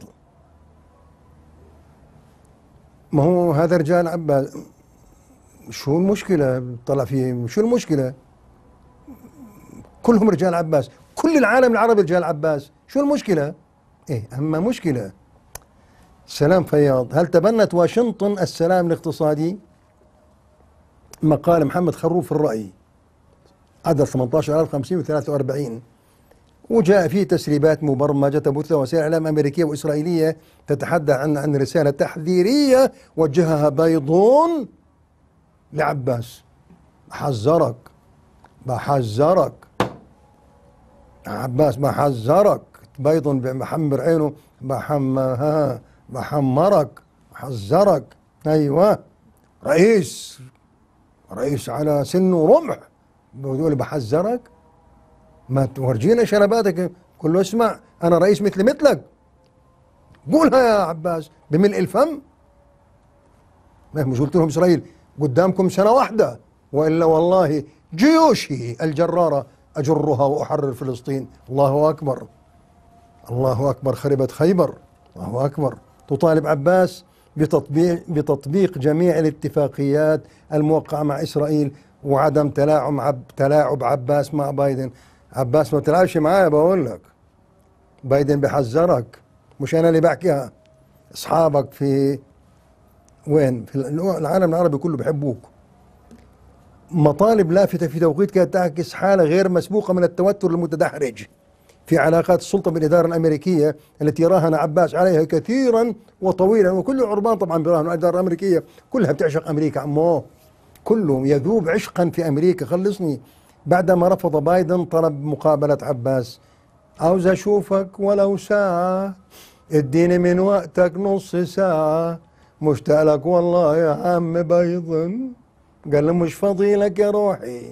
ما هو هذا رجال عباس شو المشكلة طلع فيه شو المشكلة كلهم رجال عباس كل العالم العربي رجال عباس شو المشكلة إيه أما مشكلة سلام فياض هل تبنت واشنطن السلام الاقتصادي مقال محمد خروف الرأي عدد 18543 و43 وجاء فيه تسريبات مبرمجة تبثها وسائل إعلام أمريكية وإسرائيلية تتحدث عن عن رسالة تحذيرية وجهها بيضون لعباس حذرك بحذرك عباس بحذرك بيض محمر عينه محمها محمرك محذرك ايوه رئيس رئيس على سنه رمح بيقول بحذرك ما تورجينا شنباتك كله اسمع انا رئيس مثل مثلك قولها يا عباس بملء الفم مش قلت لهم اسرائيل قدامكم سنه واحده والا والله جيوشي الجراره اجرها واحرر فلسطين الله اكبر الله أكبر خربت خيبر الله أكبر تطالب عباس بتطبيق, بتطبيق جميع الاتفاقيات الموقعة مع إسرائيل وعدم تلاعب عب تلاعب عباس مع بايدن عباس ما تلعبش معايا بقول لك بايدن بحذرك مش أنا اللي بحكيها أصحابك في وين في العالم العربي كله بحبوك مطالب لافتة في توقيت كانت تعكس حالة غير مسبوقة من التوتر المتدحرج في علاقات السلطة بالإدارة الأمريكية التي راهن عباس عليها كثيرا وطويلا وكل عربان طبعا براهنوا الإدارة الأمريكية كلها بتعشق أمريكا عموه كلهم يذوب عشقا في أمريكا خلصني بعدما رفض بايدن طلب مقابلة عباس عاوز أشوفك ولو ساعة اديني من وقتك نص ساعة مشتاق لك والله يا عم بايدن قال له مش فاضي لك يا روحي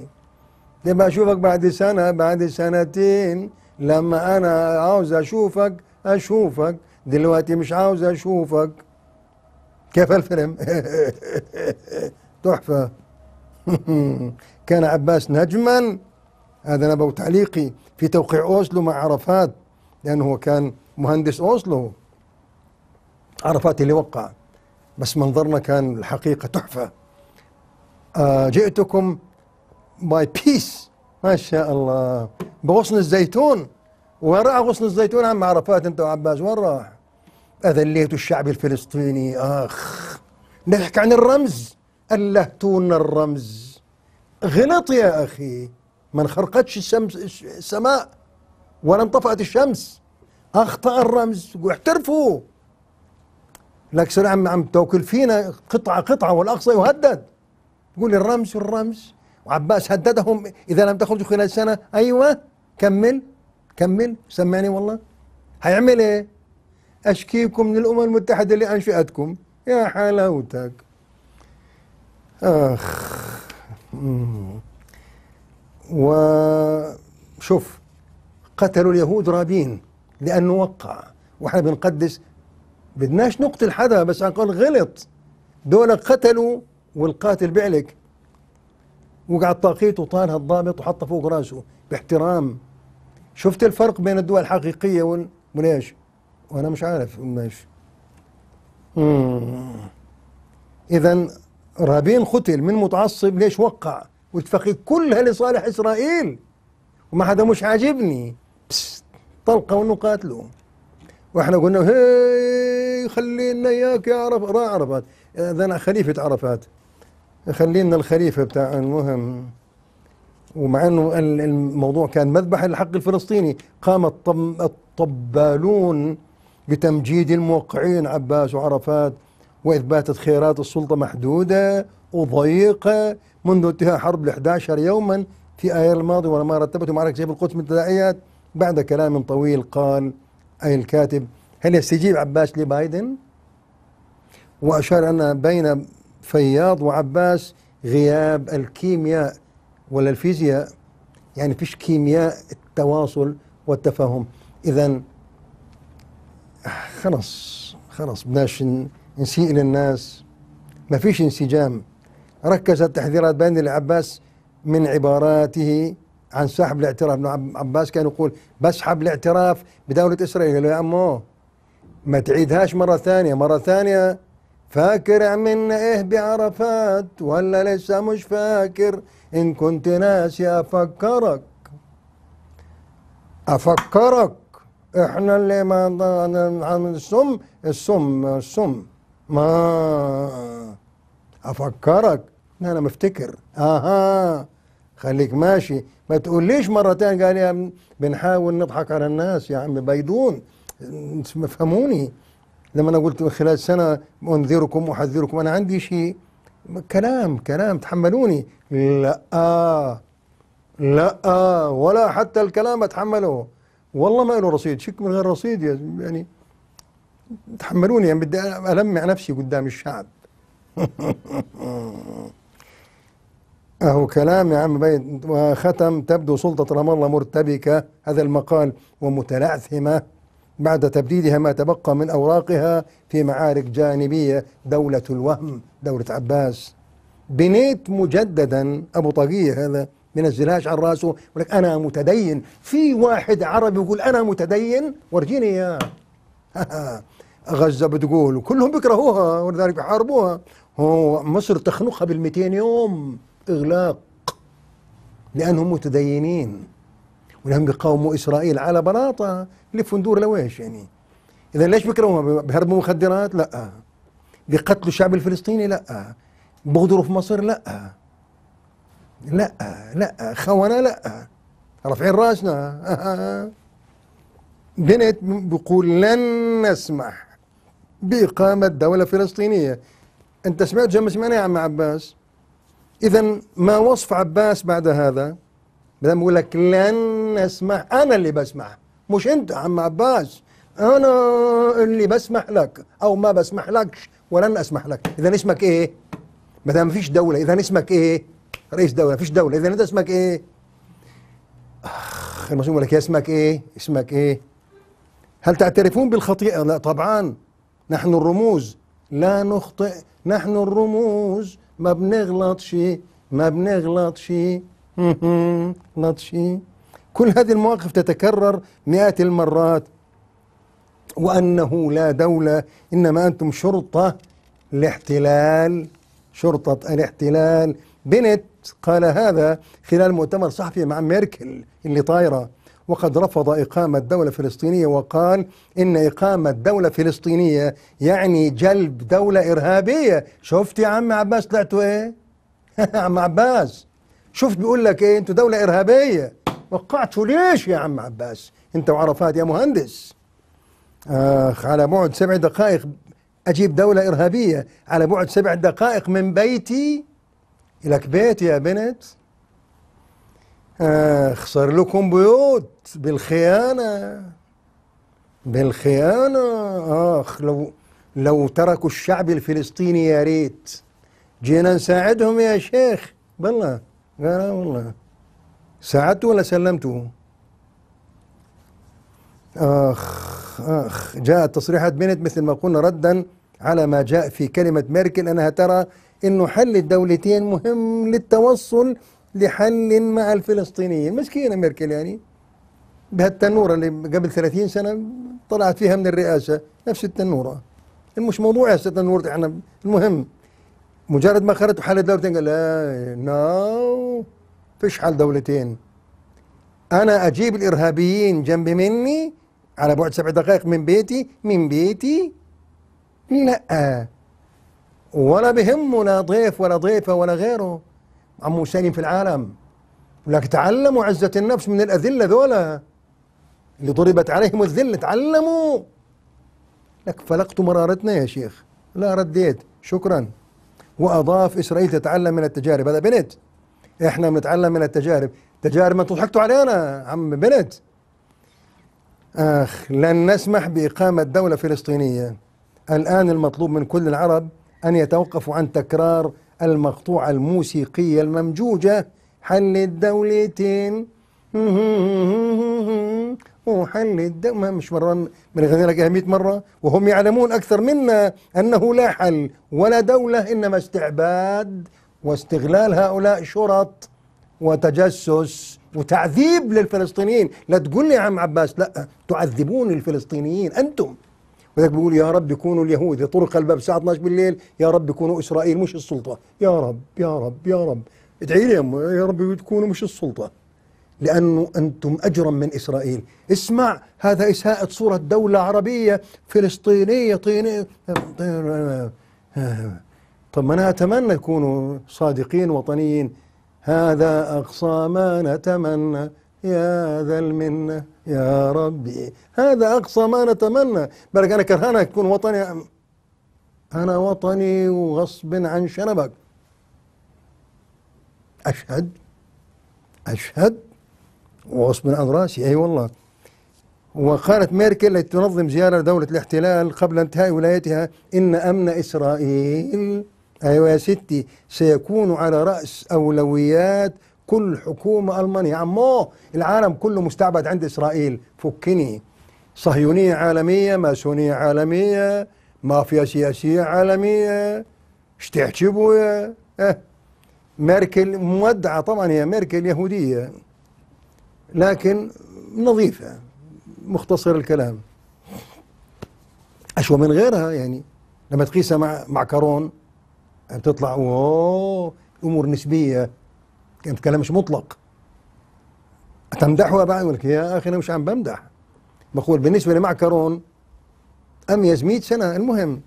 تبقى أشوفك بعد سنة بعد سنتين لما انا عاوز اشوفك اشوفك دلوقتي مش عاوز اشوفك كيف الفيلم <laughs> تحفة <laughs> كان عباس نجما هذا نبو تعليقي في توقيع أوسلو مع عرفات لأنه هو كان مهندس أوسلو عرفات اللي وقع بس منظرنا كان الحقيقة تحفة آه جئتكم باي بيس ما شاء الله بغصن الزيتون وين راح غصن الزيتون عم عرفات انت وعباس وين راح؟ اذليت الشعب الفلسطيني اخ نحكي عن الرمز اللهتون الرمز غلط يا اخي ما انخرقتش الشمس السماء ولا انطفأت الشمس اخطا الرمز واحترفوا لك سرعة عم عم توكل فينا قطعه قطعه والاقصى يهدد تقول الرمز الرمز وعباس هددهم إذا لم تخرجوا خلال سنة أيوة كمل كمل سمعني والله هيعمل إيه أشكيكم من الأمم المتحدة اللي أنشأتكم يا حلاوتك آخ وشوف قتلوا اليهود رابين لانه وقع واحنا بنقدس بدناش نقتل حدا بس على غلط دول قتلوا والقاتل بعلك وقع طاقيته وطالها الضابط وحطه فوق راسه باحترام شفت الفرق بين الدول الحقيقية وال... وليش وأنا مش عارف ليش إذا رابين قتل من متعصب ليش وقع واتفاقية كلها لصالح إسرائيل وما حدا مش عاجبني طلقة وانه قاتلوا واحنا قلنا هي خلينا اياك يا عرفات عرفات اذا خليفه عرفات خلينا الخليفه بتاع المهم ومع انه الموضوع كان مذبح للحق الفلسطيني قام الطبالون بتمجيد الموقعين عباس وعرفات واثبات خيرات السلطه محدوده وضيقه منذ انتهاء حرب ال 11 يوما في ايار الماضي ولما رتبته معركه سيف القدس من التداعيات بعد كلام طويل قال اي الكاتب هل يستجيب عباس لبايدن؟ واشار ان بين فياض وعباس غياب الكيمياء ولا الفيزياء يعني فيش كيمياء التواصل والتفاهم اذا خلص خلص بدناش نسيء للناس ما فيش انسجام ركزت تحذيرات بين العباس من عباراته عن سحب الاعتراف ابن عباس كان يقول بسحب الاعتراف بدولة إسرائيل يا أمه ما تعيدهاش مرة ثانية مرة ثانية فاكر عملنا ايه بعرفات ولا لسه مش فاكر ان كنت ناسي افكرك افكرك احنا اللي ما عن السم السم السم ما افكرك انا مفتكر اها خليك ماشي ما تقوليش مرة تانية قال بنحاول نضحك على الناس يا عم بيدون فهموني لما انا قلت من خلال سنه انذركم احذركم انا عندي شيء كلام كلام تحملوني لا لا ولا حتى الكلام اتحمله والله ما له رصيد شك من غير رصيد يعني تحملوني يعني بدي ألمع نفسي قدام الشعب <laughs> أهو كلام يا عم بيت وختم تبدو سلطة رام الله مرتبكة هذا المقال ومتلعثمة بعد تبديدها ما تبقى من أوراقها في معارك جانبية دولة الوهم دولة عباس بنيت مجددا أبو طغية هذا الزلاش على راسه يقول لك أنا متدين في واحد عربي يقول أنا متدين ورجيني إياه <laughs> غزة بتقول كلهم بيكرهوها ولذلك بيحاربوها هو مصر تخنقها بال 200 يوم إغلاق لأنهم متدينين ولهم بيقاوموا إسرائيل على بلاطة لف وندور لويش يعني اذا ليش بيكرهوها بهربوا مخدرات لا بقتلوا الشعب الفلسطيني لا بغدروا في مصر لا لا لا خونة لا رافعين راسنا <laughs> بنت بيقول لن نسمح بإقامة دولة فلسطينية أنت سمعت جمع سمعنا يا عم عباس إذا ما وصف عباس بعد هذا بدل يقول لك لن نسمح أنا اللي بسمح مش انت يا عم عباس انا اللي بسمح لك او ما بسمح لكش ولن اسمح لك اذا اسمك ايه ما دام فيش دوله اذا اسمك ايه رئيس دوله فيش دوله اذا انت اسمك ايه اخ المسؤول لك اسمك ايه اسمك ايه هل تعترفون بالخطيئه لا طبعا نحن الرموز لا نخطئ نحن الرموز ما بنغلط شيء ما بنغلط شيء ما شيء كل هذه المواقف تتكرر مئات المرات وأنه لا دولة إنما أنتم شرطة الاحتلال شرطة الاحتلال بنت قال هذا خلال مؤتمر صحفي مع ميركل اللي طايرة وقد رفض إقامة دولة فلسطينية وقال إن إقامة دولة فلسطينية يعني جلب دولة إرهابية شفت يا عم عباس طلعتوا إيه؟ <laughs> عم عباس شفت بيقول لك إيه أنتوا دولة إرهابية وقعته ليش يا عم عباس انت وعرفات يا مهندس اخ على بعد سبع دقائق اجيب دولة ارهابية على بعد سبع دقائق من بيتي لك بيت يا بنت اخ صار لكم بيوت بالخيانة بالخيانة اخ لو لو تركوا الشعب الفلسطيني يا ريت جينا نساعدهم يا شيخ بالله قال والله ساعدته ولا سلمته آخ آخ جاءت تصريحات بنت مثل ما قلنا ردا على ما جاء في كلمة ميركل أنها ترى أنه حل الدولتين مهم للتوصل لحل مع الفلسطينيين مسكينة ميركل يعني بهالتنورة اللي قبل 30 سنة طلعت فيها من الرئاسة نفس التنورة مش موضوع هسه التنورة احنا المهم مجرد ما خرجت حل الدولتين قال لا ناو no. فيش حل دولتين أنا أجيب الإرهابيين جنب مني على بعد سبع دقائق من بيتي من بيتي لا ولا بهمنا ضيف ولا ضيفة ولا غيره عمو مسالم في العالم لكن تعلموا عزة النفس من الأذلة ذولا اللي ضربت عليهم الذلة تعلموا لك فلقت مرارتنا يا شيخ لا رديت شكرا وأضاف إسرائيل تتعلم من التجارب هذا بنت احنا بنتعلم من التجارب تجارب ما ضحكتوا علينا عم بنت اخ لن نسمح باقامه دوله فلسطينيه الان المطلوب من كل العرب ان يتوقفوا عن تكرار المقطوعه الموسيقيه الممجوجه حل الدولتين وحل الدولة مش مرة بنغني لك 100 مرة وهم يعلمون أكثر منا أنه لا حل ولا دولة إنما استعباد واستغلال هؤلاء شرط وتجسس وتعذيب للفلسطينيين لا تقول لي يا عم عباس لا تعذبون الفلسطينيين أنتم وذلك بيقول يا رب يكونوا اليهود يطرق الباب الساعة 12 بالليل يا رب يكونوا إسرائيل مش السلطة يا رب يا رب يا رب ادعي لي يا رب تكونوا مش السلطة لأنه أنتم أجرم من إسرائيل اسمع هذا إساءة صورة دولة عربية فلسطينية طينية طب ما أنا أتمنى يكونوا صادقين وطنيين هذا أقصى ما نتمنى يا ذا المنة يا ربي هذا أقصى ما نتمنى بالك أنا كرهانك تكون وطني أنا وطني وغصب عن شنبك أشهد أشهد وغصب عن راسي أي والله وقالت ميركل لتنظم زيارة لدولة الاحتلال قبل انتهاء ولايتها إن أمن إسرائيل أيوة يا ستي سيكون على رأس أولويات كل حكومة ألمانية عمو العالم كله مستعبد عند إسرائيل فكني صهيونية عالمية ماسونية عالمية مافيا سياسية عالمية اشتحجبوا يا اه ميركل مودعة طبعا هي ميركل يهودية لكن نظيفة مختصر الكلام أشوى من غيرها يعني لما تقيسها مع كارون تطلع اوه امور نسبيه كانت كلام مش مطلق هتمدحها بقى يقول لك يا اخي انا مش عم بمدح بقول بالنسبه لمعكرون اميز 100 سنه المهم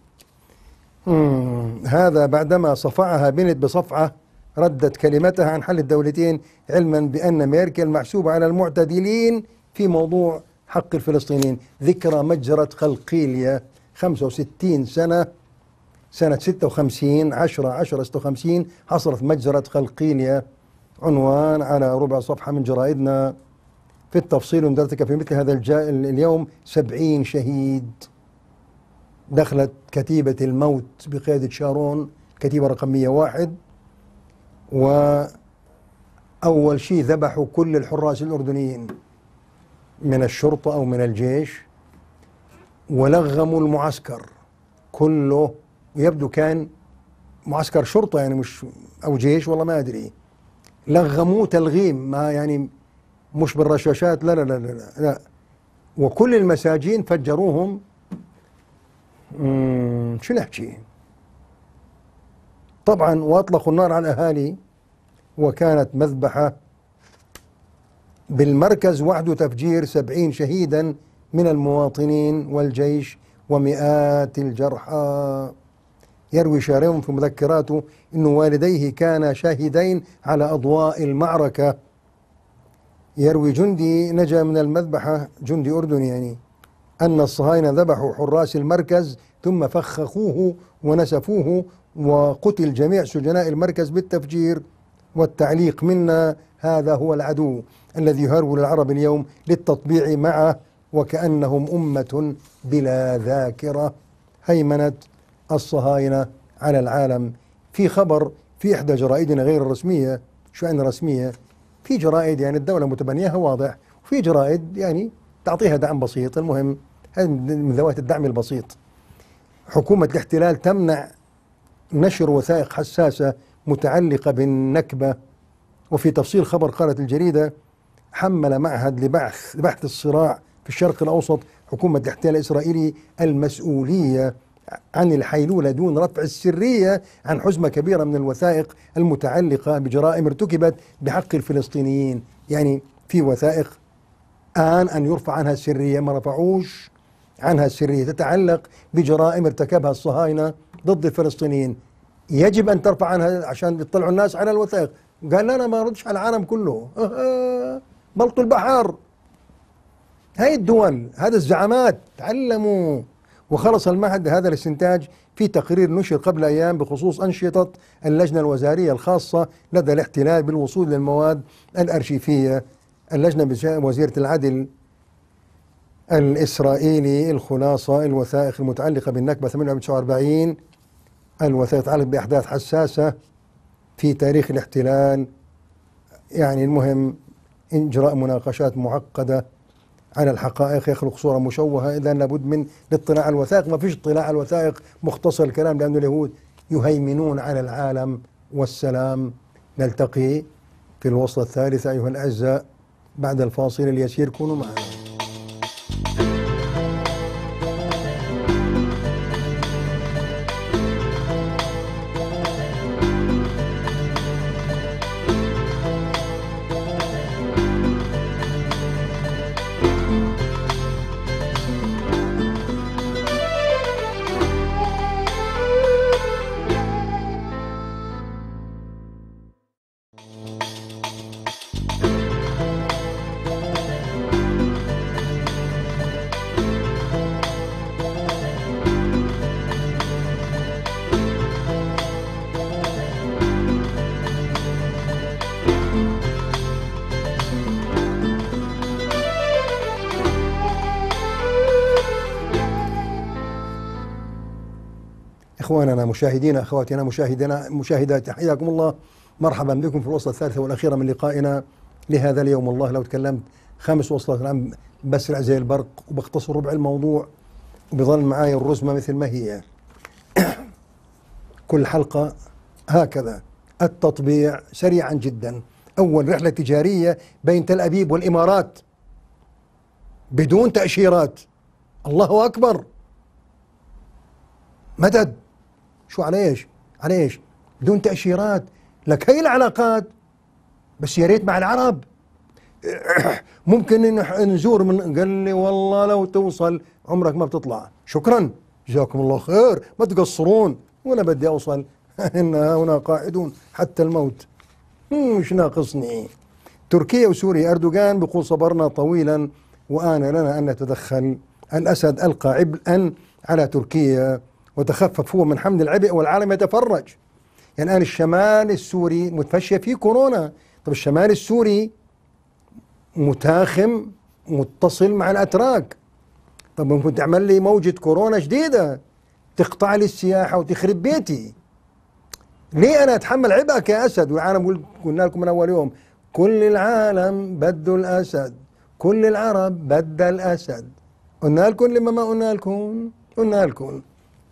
هذا بعدما صفعها بنت بصفعه ردت كلمتها عن حل الدولتين علما بان ميركل محسوبه على المعتدلين في موضوع حق الفلسطينيين ذكرى مجرة خلقيليا 65 سنه سنة 56 10 10 56 حصلت مجزرة خلقينيا عنوان على ربع صفحة من جرائدنا في التفصيل وندرتك في مثل هذا اليوم 70 شهيد دخلت كتيبة الموت بقيادة شارون كتيبة رقم 101 و أول شيء ذبحوا كل الحراس الأردنيين من الشرطة أو من الجيش ولغموا المعسكر كله ويبدو كان معسكر شرطة يعني مش أو جيش والله ما أدري لغموه تلغيم ما يعني مش بالرشاشات لا لا لا لا, لا. وكل المساجين فجروهم شو نحكي طبعا وأطلقوا النار على الأهالي وكانت مذبحة بالمركز وحده تفجير سبعين شهيدا من المواطنين والجيش ومئات الجرحى يروي شارون في مذكراته أن والديه كانا شاهدين على أضواء المعركة يروي جندي نجا من المذبحة جندي أردني يعني أن الصهاينة ذبحوا حراس المركز ثم فخخوه ونسفوه وقتل جميع سجناء المركز بالتفجير والتعليق منا هذا هو العدو الذي يهرول العرب اليوم للتطبيع معه وكأنهم أمة بلا ذاكرة هيمنت الصهاينة على العالم في خبر في إحدى جرائدنا غير الرسمية شو عندنا رسمية في جرائد يعني الدولة متبنيها واضح وفي جرائد يعني تعطيها دعم بسيط المهم من ذوات الدعم البسيط حكومة الاحتلال تمنع نشر وثائق حساسة متعلقة بالنكبة وفي تفصيل خبر قالت الجريدة حمل معهد لبحث بحث الصراع في الشرق الأوسط حكومة الاحتلال الإسرائيلي المسؤولية عن الحيلولة دون رفع السرية عن حزمة كبيرة من الوثائق المتعلقة بجرائم ارتكبت بحق الفلسطينيين يعني في وثائق آن أن يرفع عنها السرية ما رفعوش عنها السرية تتعلق بجرائم ارتكبها الصهاينة ضد الفلسطينيين يجب أن ترفع عنها عشان يطلعوا الناس على الوثائق قال لا أنا ما ردش على العالم كله <laughs> بلط البحر هاي الدول هذا الزعامات تعلموا وخلص المعهد هذا الاستنتاج في تقرير نشر قبل أيام بخصوص أنشطة اللجنة الوزارية الخاصة لدى الاحتلال بالوصول للمواد الأرشيفية اللجنة بشأن وزيرة العدل الإسرائيلي الخلاصة الوثائق المتعلقة بالنكبة 48 الوثائق تتعلق بأحداث حساسة في تاريخ الاحتلال يعني المهم إجراء مناقشات معقدة على الحقائق يخلق صورة مشوهة إذا لابد من الاطلاع على الوثائق ما فيش اطلاع على الوثائق مختصر الكلام لأن اليهود يهيمنون على العالم والسلام نلتقي في الوصلة الثالثة أيها الأعزاء بعد الفاصل اليسير كونوا معنا مشاهدينا اخواتنا مشاهدينا مشاهدات حياكم الله مرحبا بكم في الوصله الثالثه والاخيره من لقائنا لهذا اليوم والله لو تكلمت خمس وصلات الان نعم، بسرع زي البرق وبختصر ربع الموضوع وبظل معاي الرزمه مثل ما هي <coughs> كل حلقه هكذا التطبيع سريعا جدا اول رحله تجاريه بين تل ابيب والامارات بدون تاشيرات الله اكبر مدد شو على ايش؟ على ايش؟ بدون تأشيرات لك هي العلاقات بس يا ريت مع العرب <clears throat> ممكن نزور من قال لي والله لو توصل عمرك ما بتطلع شكرا جزاكم الله خير ما تقصرون وانا بدي اوصل <laughs> انا هنا قاعدون حتى الموت مش ناقصني تركيا وسوريا اردوغان بيقول صبرنا طويلا وان لنا ان نتدخل الاسد القى عبئا على تركيا وتخفف هو من حمل العبء والعالم يتفرج يعني الآن الشمال السوري متفشية في كورونا طب الشمال السوري متاخم متصل مع الأتراك طب ممكن تعمل لي موجة كورونا جديدة تقطع لي السياحة وتخرب بيتي ليه أنا أتحمل عبئك يا أسد والعالم قلنا لكم من أول يوم كل العالم بدوا الأسد كل العرب بد الأسد قلنا لكم لما ما قلنا لكم قلنا لكم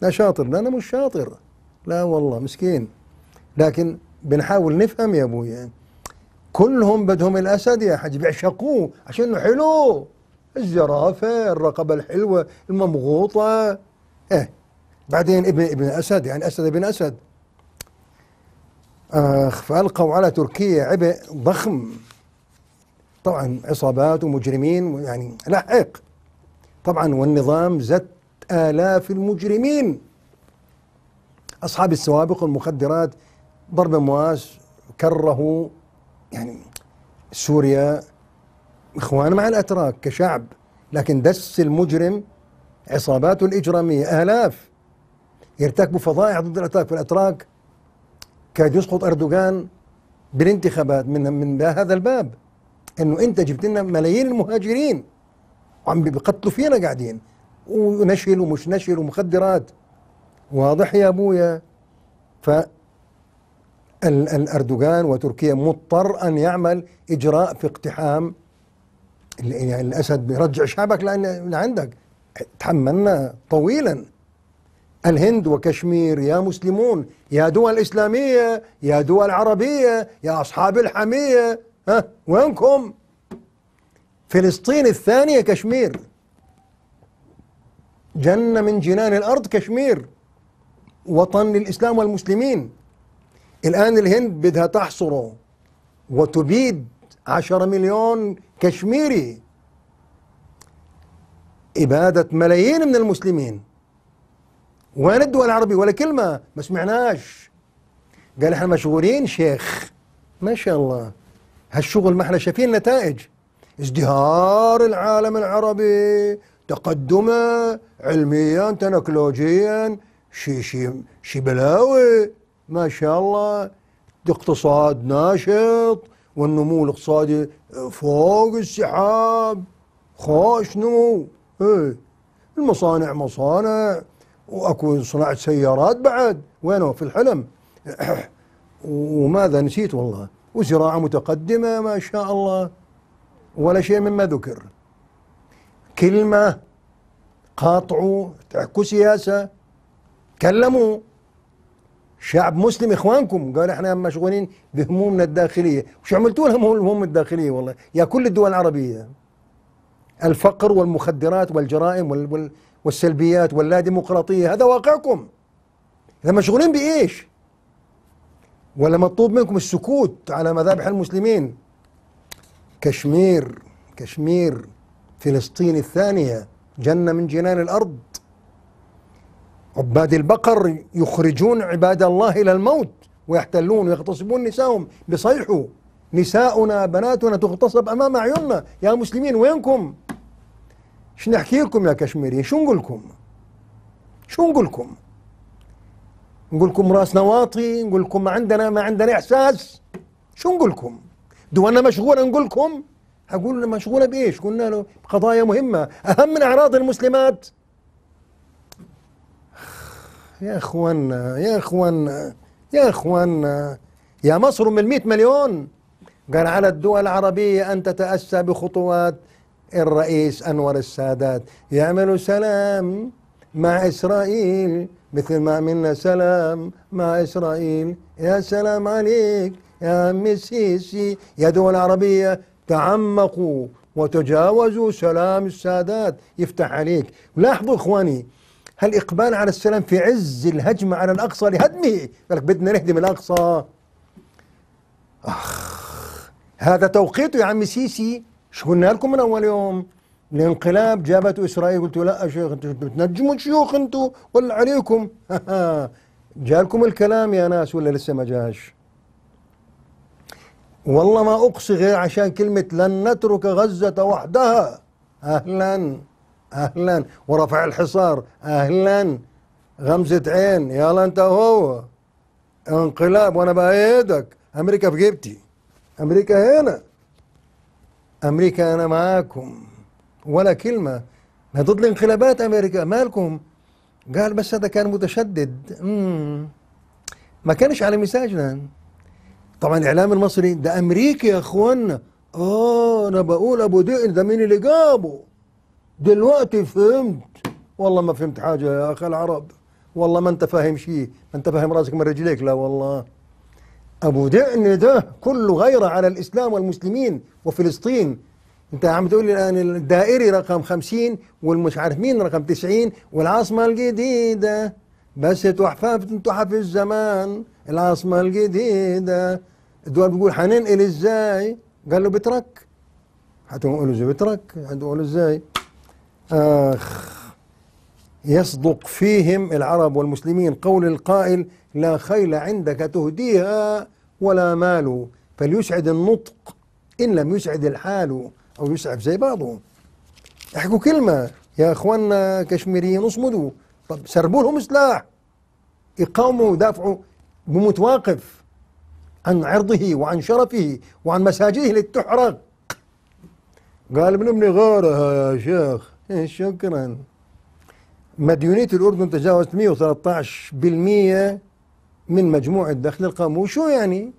ده شاطر لا أنا مش شاطر لا والله مسكين لكن بنحاول نفهم يا أبويا يعني كلهم بدهم الأسد يا حاج بيعشقوه عشان حلو الزرافة الرقبة الحلوة الممغوطة إيه بعدين ابن ابن أسد يعني أسد ابن أسد آخ فألقوا على تركيا عبء ضخم طبعا عصابات ومجرمين يعني لحق طبعا والنظام زت آلاف المجرمين أصحاب السوابق والمخدرات ضرب مواس كره يعني سوريا إخوان مع الأتراك كشعب لكن دس المجرم عصاباته الإجرامية آلاف يرتكبوا فظائع ضد الأتراك والأتراك كاد يسقط أردوغان بالانتخابات من من هذا الباب انه انت جبت لنا ملايين المهاجرين وعم بيقتلوا فينا قاعدين ونشل ومش نشل ومخدرات واضح يا ابويا ف الأردوغان وتركيا مضطر أن يعمل إجراء في اقتحام يعني الأسد بيرجع شعبك لأن عندك تحملنا طويلا الهند وكشمير يا مسلمون يا دول إسلامية يا دول عربية يا أصحاب الحمية ها وينكم فلسطين الثانية كشمير جنة من جنان الأرض كشمير وطن للإسلام والمسلمين الآن الهند بدها تحصره وتبيد عشر مليون كشميري إبادة ملايين من المسلمين وين الدول العربية ولا كلمة ما سمعناش قال احنا مشغولين شيخ ما شاء الله هالشغل ما احنا شايفين نتائج ازدهار العالم العربي تقدمه علميا تكنولوجيا شي شي شي بلاوي ما شاء الله اقتصاد ناشط والنمو الاقتصادي فوق السحاب خوش نمو ايه المصانع مصانع واكو صناعه سيارات بعد وينه في الحلم <coughs> وماذا نسيت والله وزراعه متقدمه ما شاء الله ولا شيء مما ذكر كلمة قاطعوا تحكوا سياسة كلموا شعب مسلم اخوانكم قال احنا مشغولين بهمومنا الداخليه، وش عملتوا لهم الهموم الداخليه والله؟ يا كل الدول العربيه. الفقر والمخدرات والجرائم وال والسلبيات واللا ديمقراطيه هذا واقعكم. اذا مشغولين بايش؟ ولا مطلوب منكم السكوت على مذابح المسلمين. كشمير كشمير فلسطين الثانية جنة من جنان الأرض عباد البقر يخرجون عباد الله إلى الموت ويحتلون ويغتصبون نساءهم بصيحوا نساؤنا بناتنا تغتصب أمام عيوننا يا مسلمين وينكم شو نحكي لكم يا كشميري شو نقول لكم شو نقول لكم نقول لكم راسنا واطي نقول لكم ما عندنا ما عندنا إحساس شو نقول لكم دولنا مشغولة نقول لكم هقول له مشغولة بإيش قلنا له بقضايا مهمة أهم من أعراض المسلمات يا إخوانا يا إخوانا يا إخوانا يا مصر من المئة مليون قال على الدول العربية أن تتأسى بخطوات الرئيس أنور السادات يعمل سلام مع إسرائيل مثل ما عملنا سلام مع إسرائيل يا سلام عليك يا عم السيسي يا دول عربية تعمقوا وتجاوزوا سلام السادات يفتح عليك لاحظوا إخواني هل إقبال على السلام في عز الهجمة على الأقصى لهدمه لك بدنا نهدم الأقصى أخ هذا توقيته يا عم سيسي شو قلنا لكم من أول يوم الانقلاب جابته إسرائيل قلت لا يا شيخ انتم بتنجموا شيوخ انتم ولا عليكم <laughs> جالكم الكلام يا ناس ولا لسه ما جاش والله ما أقصي غير عشان كلمة لن نترك غزة وحدها أهلا أهلا ورفع الحصار أهلا غمزة عين يلا أنت هو انقلاب وأنا بأيدك أمريكا في جيبتي أمريكا هنا أمريكا أنا معاكم ولا كلمة ما ضد الانقلابات أمريكا مالكم قال بس هذا كان متشدد مم. ما كانش على مساجنا طبعا الاعلام المصري ده امريكي يا اخوانا اه انا بقول ابو دقن ده مين اللي جابه دلوقتي فهمت والله ما فهمت حاجه يا اخي العرب والله ما انت فاهم شيء ما انت فاهم راسك من رجليك لا والله ابو دقن ده كله غيره على الاسلام والمسلمين وفلسطين انت عم تقول لي الان الدائري رقم 50 والمش عارف مين رقم 90 والعاصمه الجديده بس تحفة تحف الزمان العاصمة الجديدة الدول بيقول حننقل ازاي قال له بترك هتقولوا ازاي بترك هتقولوا ازاي اخ يصدق فيهم العرب والمسلمين قول القائل لا خيل عندك تهديها ولا مال فليسعد النطق إن لم يسعد الحال أو يسعف زي بعضه احكوا كلمة يا اخواننا كشميريين اصمدوا طب سربوا لهم سلاح يقاوموا ويدافعوا بموت واقف عن عرضه وعن شرفه وعن مساجده تحرق قال ابن ابن غيرها يا شيخ شكرا مديونية الأردن تجاوزت 113% من مجموع الدخل القومي وشو يعني؟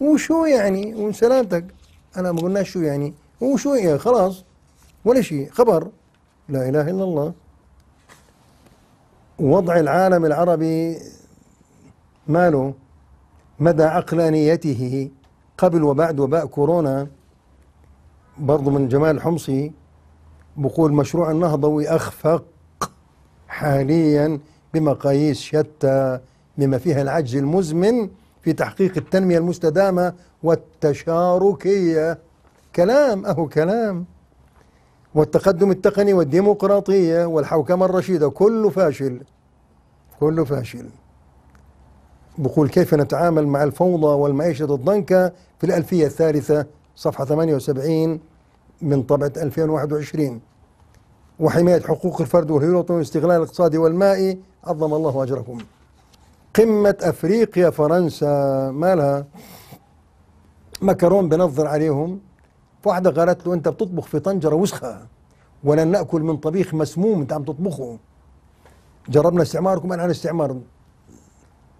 وشو يعني؟ وسلامتك أنا ما قلناش شو يعني؟ وشو يعني خلاص ولا شيء خبر لا إله إلا الله وضع العالم العربي ماله مدى عقلانيته قبل وبعد وباء كورونا برضو من جمال حمصي بقول مشروع النهضوي أخفق حاليا بمقاييس شتى بما فيها العجز المزمن في تحقيق التنمية المستدامة والتشاركية كلام أهو كلام والتقدم التقني والديمقراطية والحوكمة الرشيدة كله فاشل كله فاشل بقول كيف نتعامل مع الفوضى والمعيشة الضنكة في الألفية الثالثة صفحة 78 من طبعة 2021 وحماية حقوق الفرد والهيروط والاستغلال الاقتصادي والمائي عظم الله أجركم قمة أفريقيا فرنسا مالها مكرون بنظر عليهم فواحدة قالت له أنت بتطبخ في طنجرة وسخة ولن نأكل من طبيخ مسموم أنت عم تطبخه جربنا استعماركم أنا استعمار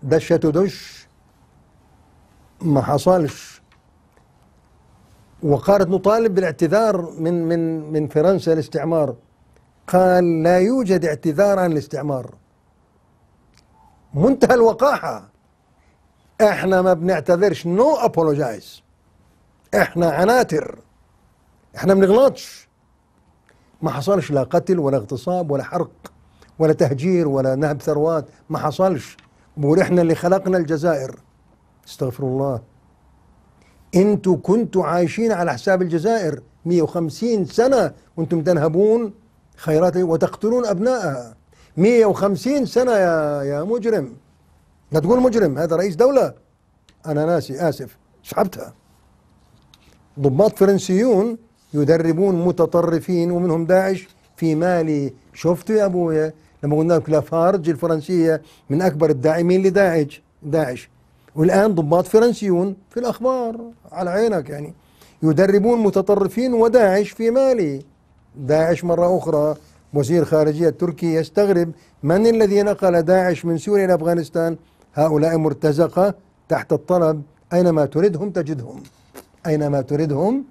دشته دش ما حصلش وقالت نطالب بالاعتذار من من من فرنسا الاستعمار قال لا يوجد اعتذار عن الاستعمار منتهى الوقاحة احنا ما بنعتذرش نو no ابولوجايز احنا عناتر احنا ما بنغلطش ما حصلش لا قتل ولا اغتصاب ولا حرق ولا تهجير ولا نهب ثروات ما حصلش بقول احنا اللي خلقنا الجزائر استغفر الله انتوا كنتوا عايشين على حساب الجزائر 150 سنة وانتم تنهبون خيرات وتقتلون أبنائها 150 سنة يا يا مجرم لا تقول مجرم هذا رئيس دولة أنا ناسي آسف سحبتها ضباط فرنسيون يدربون متطرفين ومنهم داعش في مالي شفتوا يا أبويا لما قلنا لك لافارج الفرنسية من أكبر الداعمين لداعش داعش والآن ضباط فرنسيون في الأخبار على عينك يعني يدربون متطرفين وداعش في مالي داعش مرة أخرى وزير خارجية تركي يستغرب من الذي نقل داعش من سوريا إلى أفغانستان هؤلاء مرتزقة تحت الطلب أينما تردهم تجدهم أينما تردهم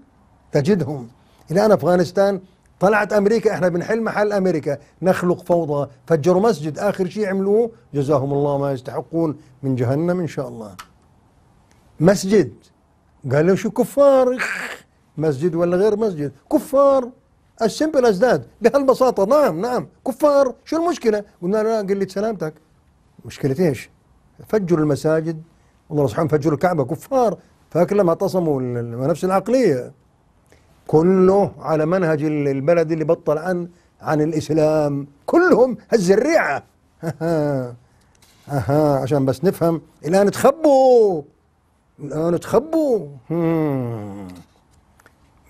تجدهم الان افغانستان طلعت امريكا احنا بنحل محل امريكا نخلق فوضى فجروا مسجد اخر شيء عملوه جزاهم الله ما يستحقون من جهنم ان شاء الله مسجد قالوا شو كفار مسجد ولا غير مسجد كفار السمبل از ذات بهالبساطه نعم نعم كفار شو المشكله قلنا له قل قله سلامتك مشكله ايش فجروا المساجد والله سبحانه فجروا الكعبه كفار لما اعتصموا نفس العقليه كله على منهج البلد اللي بطل عن عن الإسلام كلهم هالزريعة أها أها عشان بس نفهم الآن تخبوا الآن تخبوا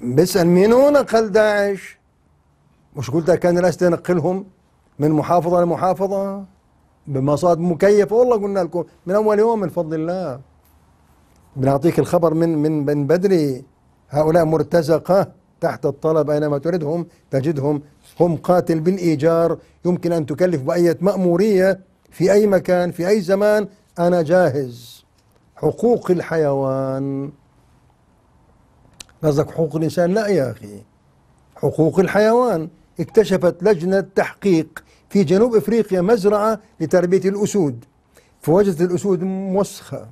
بيسأل مين هو نقل داعش مش قلت كان الناس تنقلهم من محافظة لمحافظة بمصاد مكيف والله قلنا لكم من أول يوم من فضل الله بنعطيك الخبر من من من بدري هؤلاء مرتزقة تحت الطلب أينما تردهم تجدهم هم قاتل بالإيجار يمكن أن تكلف بأية مأمورية في أي مكان في أي زمان أنا جاهز حقوق الحيوان قصدك حقوق الإنسان لا يا أخي حقوق الحيوان اكتشفت لجنة تحقيق في جنوب إفريقيا مزرعة لتربية الأسود فوجدت الأسود موسخة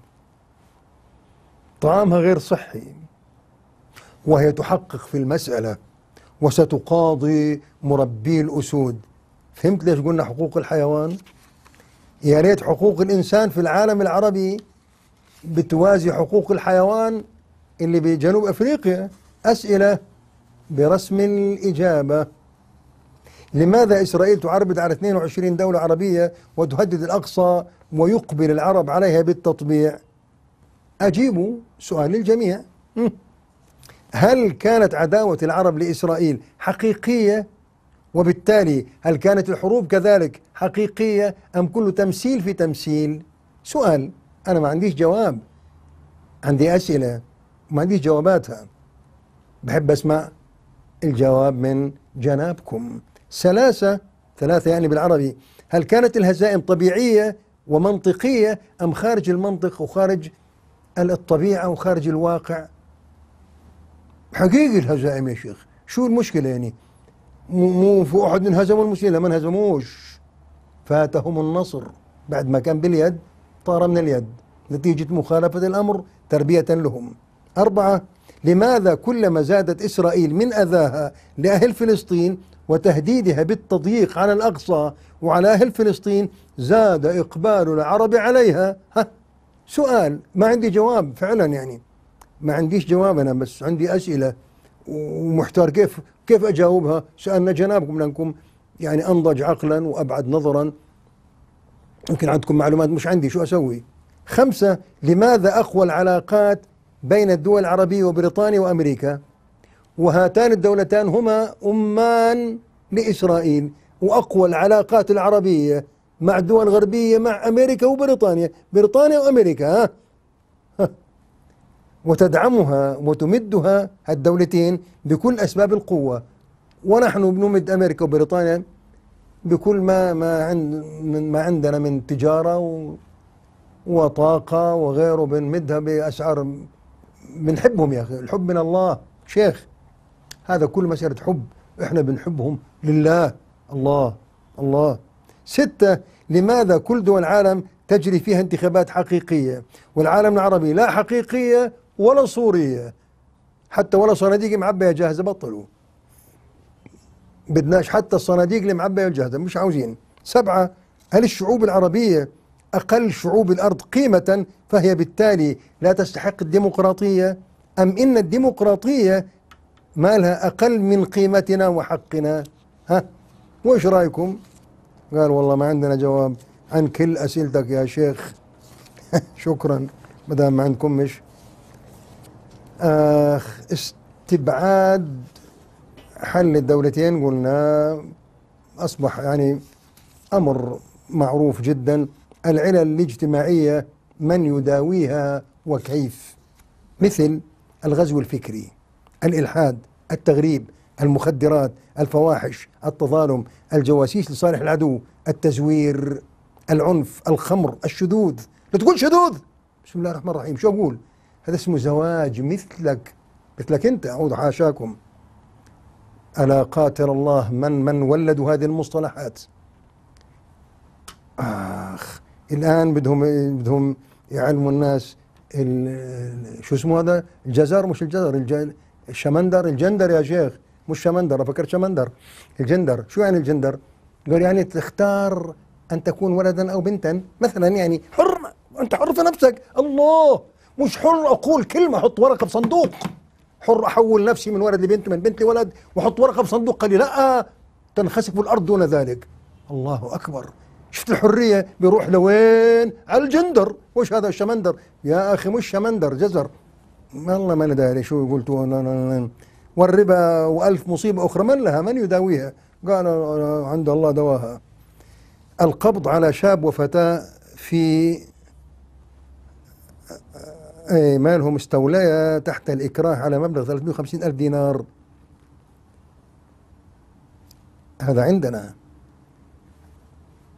طعامها غير صحي وهي تحقق في المسألة وستقاضي مربي الأسود فهمت ليش قلنا حقوق الحيوان؟ يا ريت حقوق الإنسان في العالم العربي بتوازي حقوق الحيوان اللي بجنوب أفريقيا أسئلة برسم الإجابة لماذا إسرائيل تعربد على 22 دولة عربية وتهدد الأقصى ويقبل العرب عليها بالتطبيع أجيبوا سؤال للجميع هل كانت عداوة العرب لإسرائيل حقيقية وبالتالي هل كانت الحروب كذلك حقيقية أم كل تمثيل في تمثيل سؤال أنا ما عنديش جواب عندي أسئلة ما عنديش جواباتها بحب أسمع الجواب من جنابكم ثلاثة ثلاثة يعني بالعربي هل كانت الهزائم طبيعية ومنطقية أم خارج المنطق وخارج الطبيعة وخارج الواقع حقيقي الهزائم يا شيخ شو المشكله يعني مو في احد انهزموا المسلمين لما انهزموش فاتهم النصر بعد ما كان باليد طار من اليد نتيجه مخالفه الامر تربيه لهم اربعه لماذا كلما زادت اسرائيل من اذاها لاهل فلسطين وتهديدها بالتضييق على الاقصى وعلى اهل فلسطين زاد اقبال العرب عليها ها سؤال ما عندي جواب فعلا يعني ما عنديش جواب انا بس عندي اسئله ومحتار كيف كيف اجاوبها سالنا جنابكم لانكم يعني انضج عقلا وابعد نظرا يمكن عندكم معلومات مش عندي شو اسوي خمسه لماذا اقوى العلاقات بين الدول العربيه وبريطانيا وامريكا وهاتان الدولتان هما امان لاسرائيل واقوى العلاقات العربيه مع الدول الغربيه مع امريكا وبريطانيا بريطانيا وامريكا ها وتدعمها وتمدها الدولتين بكل أسباب القوة ونحن بنمد أمريكا وبريطانيا بكل ما ما عند ما عندنا من تجارة و وطاقة وغيره بنمدها بأسعار بنحبهم يا أخي الحب من الله شيخ هذا كل مسألة حب احنا بنحبهم لله الله الله ستة لماذا كل دول العالم تجري فيها انتخابات حقيقية والعالم العربي لا حقيقية ولا صورية حتى ولا صناديق معبية جاهزة بطلوا بدناش حتى الصناديق اللي معبية الجاهزة مش عاوزين سبعة هل الشعوب العربية أقل شعوب الأرض قيمة فهي بالتالي لا تستحق الديمقراطية أم إن الديمقراطية مالها أقل من قيمتنا وحقنا ها وإيش رأيكم قال والله ما عندنا جواب عن كل أسئلتك يا شيخ <laughs> شكرا ما دام ما عندكمش استبعاد حل الدولتين قلنا أصبح يعني أمر معروف جدا العلل الاجتماعية من يداويها وكيف مثل الغزو الفكري الإلحاد التغريب المخدرات الفواحش التظالم الجواسيس لصالح العدو التزوير العنف الخمر الشذوذ لا تقول شذوذ بسم الله الرحمن الرحيم شو أقول هذا اسمه زواج مثلك مثلك أنت أعوذ حاشاكم ألا قاتل الله من من ولدوا هذه المصطلحات آخ الآن بدهم بدهم يعلموا الناس شو اسمه هذا الجزر مش الجزر الشمندر الجندر يا شيخ مش شمندر فكرت شمندر الجندر شو يعني الجندر قال يعني تختار أن تكون ولدا أو بنتا مثلا يعني حر أنت حر في نفسك الله مش حر اقول كلمه احط ورقه في صندوق حر احول نفسي من ولد لبنت من بنت لولد واحط ورقه في صندوق قال لي لا تنخسف الارض دون ذلك الله اكبر شفت الحريه بيروح لوين على الجندر وش هذا الشمندر يا اخي مش شمندر جزر والله ما داري شو قلت والربا والف مصيبه اخرى من لها من يداويها قال عند الله دواها القبض على شاب وفتاه في إيه، مالهم استولى تحت الإكراه على مبلغ 350 ألف دينار هذا عندنا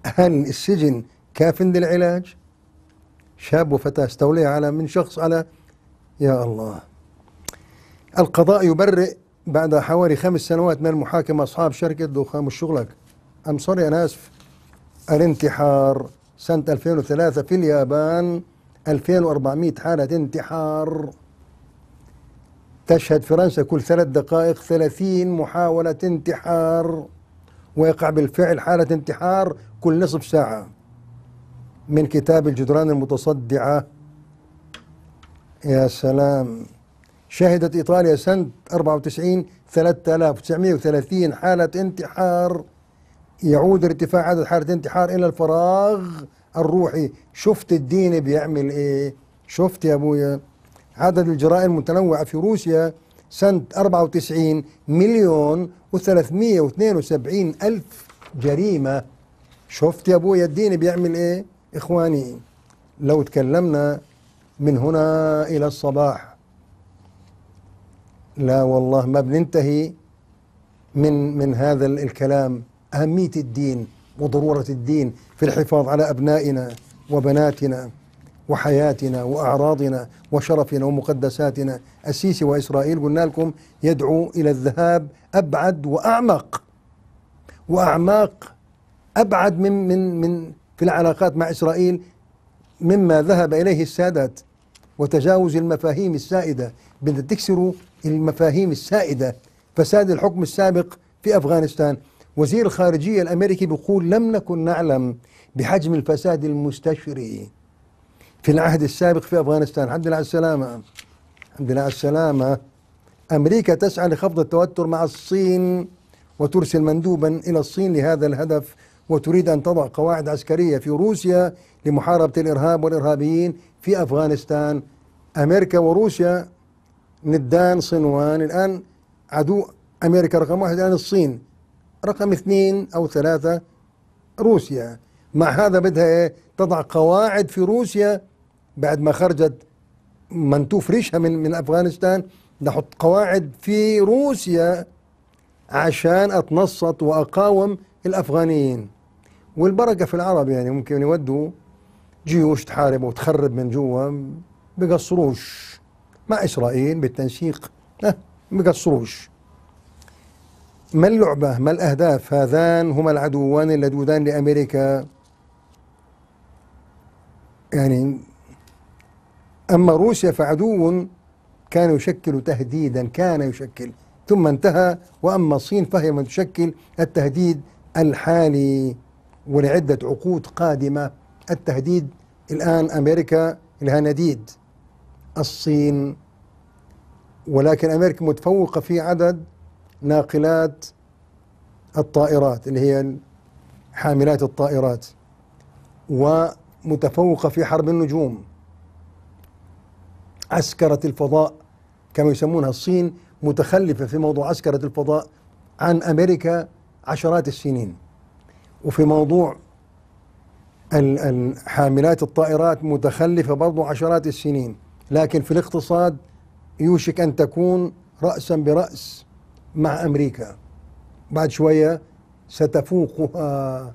هل السجن كاف للعلاج شاب وفتاة استولي على من شخص على يا الله القضاء يبرئ بعد حوالي خمس سنوات من المحاكمة أصحاب شركة دخان وشغلك أم سوري أنا آسف الانتحار سنة 2003 في اليابان 2400 حالة انتحار تشهد فرنسا كل ثلاث دقائق 30 محاولة انتحار ويقع بالفعل حالة انتحار كل نصف ساعة من كتاب الجدران المتصدعة يا سلام شهدت إيطاليا سنة 94 3930 حالة انتحار يعود ارتفاع عدد حالة الانتحار إلى الفراغ الروحي شفت الدين بيعمل ايه شفت يا ابويا عدد الجرائم المتنوعة في روسيا سنة 94 مليون و372 ألف جريمة شفت يا ابويا الدين بيعمل ايه اخواني لو تكلمنا من هنا الى الصباح لا والله ما بننتهي من من هذا الكلام اهميه الدين وضرورة الدين في الحفاظ على أبنائنا وبناتنا وحياتنا وأعراضنا وشرفنا ومقدساتنا السيسي وإسرائيل قلنا لكم يدعو إلى الذهاب أبعد وأعمق وأعماق أبعد من من من في العلاقات مع إسرائيل مما ذهب إليه السادات وتجاوز المفاهيم السائدة بدنا تكسروا المفاهيم السائدة فساد الحكم السابق في أفغانستان وزير الخارجية الأمريكي بيقول لم نكن نعلم بحجم الفساد المستشري في العهد السابق في أفغانستان الحمد لله على السلامة الحمد لله على السلامة أمريكا تسعى لخفض التوتر مع الصين وترسل مندوبا إلى الصين لهذا الهدف وتريد أن تضع قواعد عسكرية في روسيا لمحاربة الإرهاب والإرهابيين في أفغانستان أمريكا وروسيا ندان صنوان الآن عدو أمريكا رقم واحد الآن الصين رقم اثنين أو ثلاثة روسيا مع هذا بدها إيه تضع قواعد في روسيا بعد ما خرجت من تفرشها من من أفغانستان نحط قواعد في روسيا عشان أتنصت وأقاوم الأفغانيين والبركة في العرب يعني ممكن يودوا جيوش تحارب وتخرب من جوا بقصروش مع إسرائيل بالتنسيق أه بقصروش ما اللعبة ما الأهداف هذان هما العدوان اللدودان لأمريكا يعني أما روسيا فعدو كان يشكل تهديدا كان يشكل ثم انتهى وأما الصين فهي من تشكل التهديد الحالي ولعدة عقود قادمة التهديد الآن أمريكا لها نديد الصين ولكن أمريكا متفوقة في عدد ناقلات الطائرات اللي هي حاملات الطائرات ومتفوقة في حرب النجوم عسكرة الفضاء كما يسمونها الصين متخلفة في موضوع عسكرة الفضاء عن أمريكا عشرات السنين وفي موضوع حاملات الطائرات متخلفة برضو عشرات السنين لكن في الاقتصاد يوشك أن تكون رأسا برأس مع أمريكا بعد شوية ستفوقها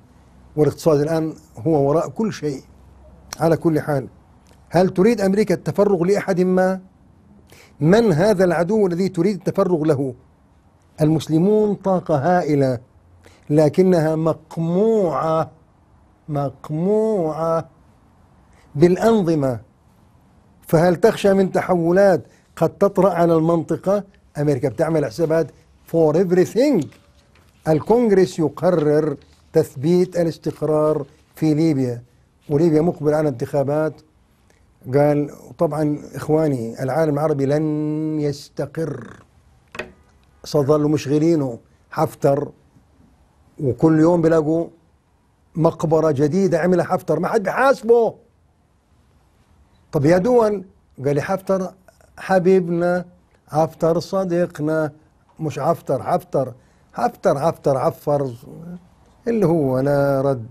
والاقتصاد الآن هو وراء كل شيء على كل حال هل تريد أمريكا التفرغ لأحد ما؟ من هذا العدو الذي تريد التفرغ له؟ المسلمون طاقة هائلة لكنها مقموعة مقموعة بالأنظمة فهل تخشى من تحولات قد تطرأ على المنطقة؟ أمريكا بتعمل حسابات for everything الكونغرس يقرر تثبيت الاستقرار في ليبيا وليبيا مقبل على انتخابات قال طبعا إخواني العالم العربي لن يستقر سظلوا مشغلينه حفتر وكل يوم بيلاقوا مقبرة جديدة عملها حفتر ما حد بيحاسبه طب يا دول قال لي حفتر حبيبنا حفتر صديقنا مش عفتر عفتر عفتر عفتر عفر اللي هو لا رد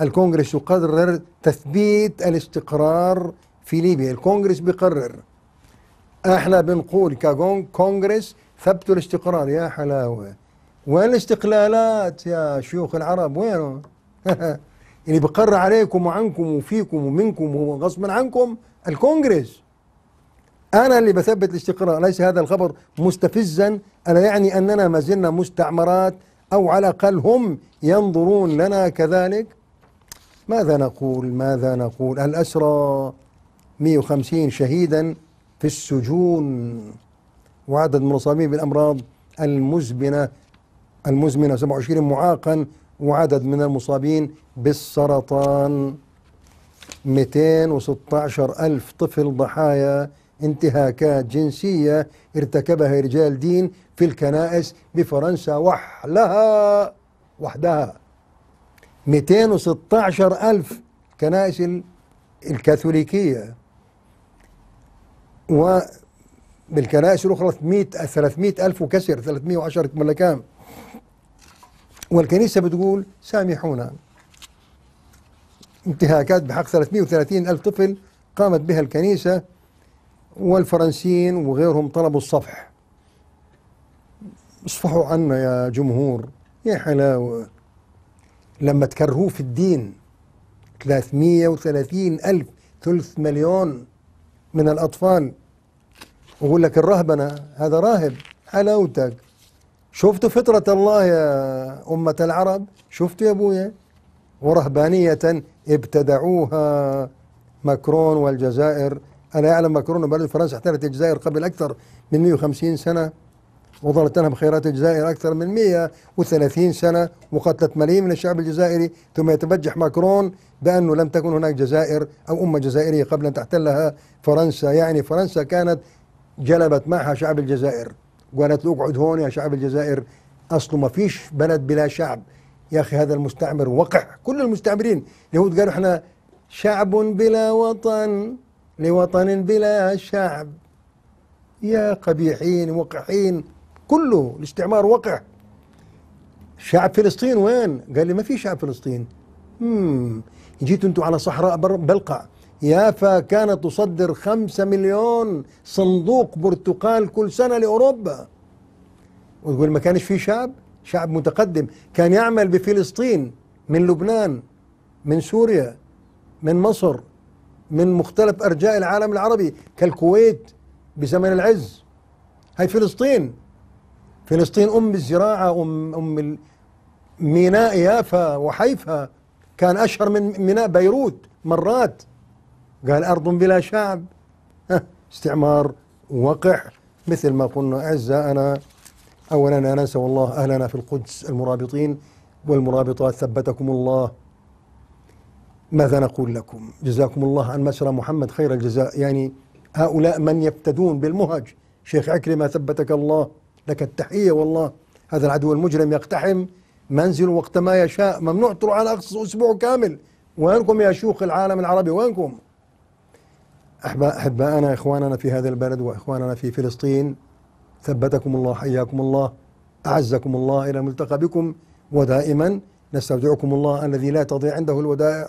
الكونغرس يقرر تثبيت الاستقرار في ليبيا الكونغرس بيقرر احنا بنقول كجون كونغرس ثبتوا الاستقرار يا حلاوه وين الاستقلالات يا شيوخ العرب وينه <laughs> اللي بقر عليكم وعنكم وفيكم ومنكم وغصبا عنكم الكونغرس أنا اللي بثبت الاستقرار ليس هذا الخبر مستفزا ألا يعني أننا ما زلنا مستعمرات أو على الأقل هم ينظرون لنا كذلك ماذا نقول ماذا نقول الأسرى 150 شهيدا في السجون وعدد المصابين بالأمراض المزمنة المزمنة 27 معاقا وعدد من المصابين بالسرطان 216 ألف طفل ضحايا انتهاكات جنسية ارتكبها رجال دين في الكنائس بفرنسا وحلها وحدها 216 ألف كنائس الكاثوليكية وبالكنائس الأخرى 300 300 ألف وكسر 310 ولا كام والكنيسة بتقول سامحونا انتهاكات بحق 330 ألف طفل قامت بها الكنيسة والفرنسيين وغيرهم طلبوا الصفح اصفحوا عنا يا جمهور يا حلاوة لما تكرهوه في الدين 330 ألف ثلث مليون من الأطفال ويقول لك الرهبنة هذا راهب حلاوتك شفتوا فطرة الله يا أمة العرب شفتوا يا أبويا ورهبانية ابتدعوها مكرون والجزائر ألا يعلم ماكرون كورونا بلد فرنسا احتلت الجزائر قبل أكثر من 150 سنة وظلت لها بخيرات الجزائر أكثر من 130 سنة وقتلت ملايين من الشعب الجزائري ثم يتبجح ماكرون بأنه لم تكن هناك جزائر أو أمة جزائرية قبل أن تحتلها فرنسا يعني فرنسا كانت جلبت معها شعب الجزائر وقالت له اقعد هون يا شعب الجزائر أصله ما فيش بلد بلا شعب يا أخي هذا المستعمر وقع كل المستعمرين اليهود قالوا احنا شعب بلا وطن لوطن بلا شعب يا قبيحين وقحين كله الاستعمار وقع شعب فلسطين وين؟ قال لي ما في شعب فلسطين امم جيتوا انتوا على صحراء بلقع يافا كانت تصدر خمسة مليون صندوق برتقال كل سنة لأوروبا ويقول ما كانش في شعب شعب متقدم كان يعمل بفلسطين من لبنان من سوريا من مصر من مختلف أرجاء العالم العربي كالكويت بزمن العز هي فلسطين فلسطين أم الزراعة أم, أم ميناء يافا وحيفا كان أشهر من ميناء بيروت مرات قال أرض بلا شعب استعمار وقح مثل ما قلنا أعزائنا أولا لا ننسى والله أهلنا في القدس المرابطين والمرابطات ثبتكم الله ماذا نقول لكم جزاكم الله عن مسرى محمد خير الجزاء يعني هؤلاء من يفتدون بالمهج شيخ عكرمة ثبتك الله لك التحية والله هذا العدو المجرم يقتحم منزل وقت ما يشاء ممنوع تروح على أقصى أسبوع كامل وينكم يا شيوخ العالم العربي وينكم أحبائنا إخواننا في هذا البلد وإخواننا في فلسطين ثبتكم الله حياكم الله أعزكم الله إلى الملتقى بكم ودائما نستودعكم الله الذي لا تضيع عنده الودائع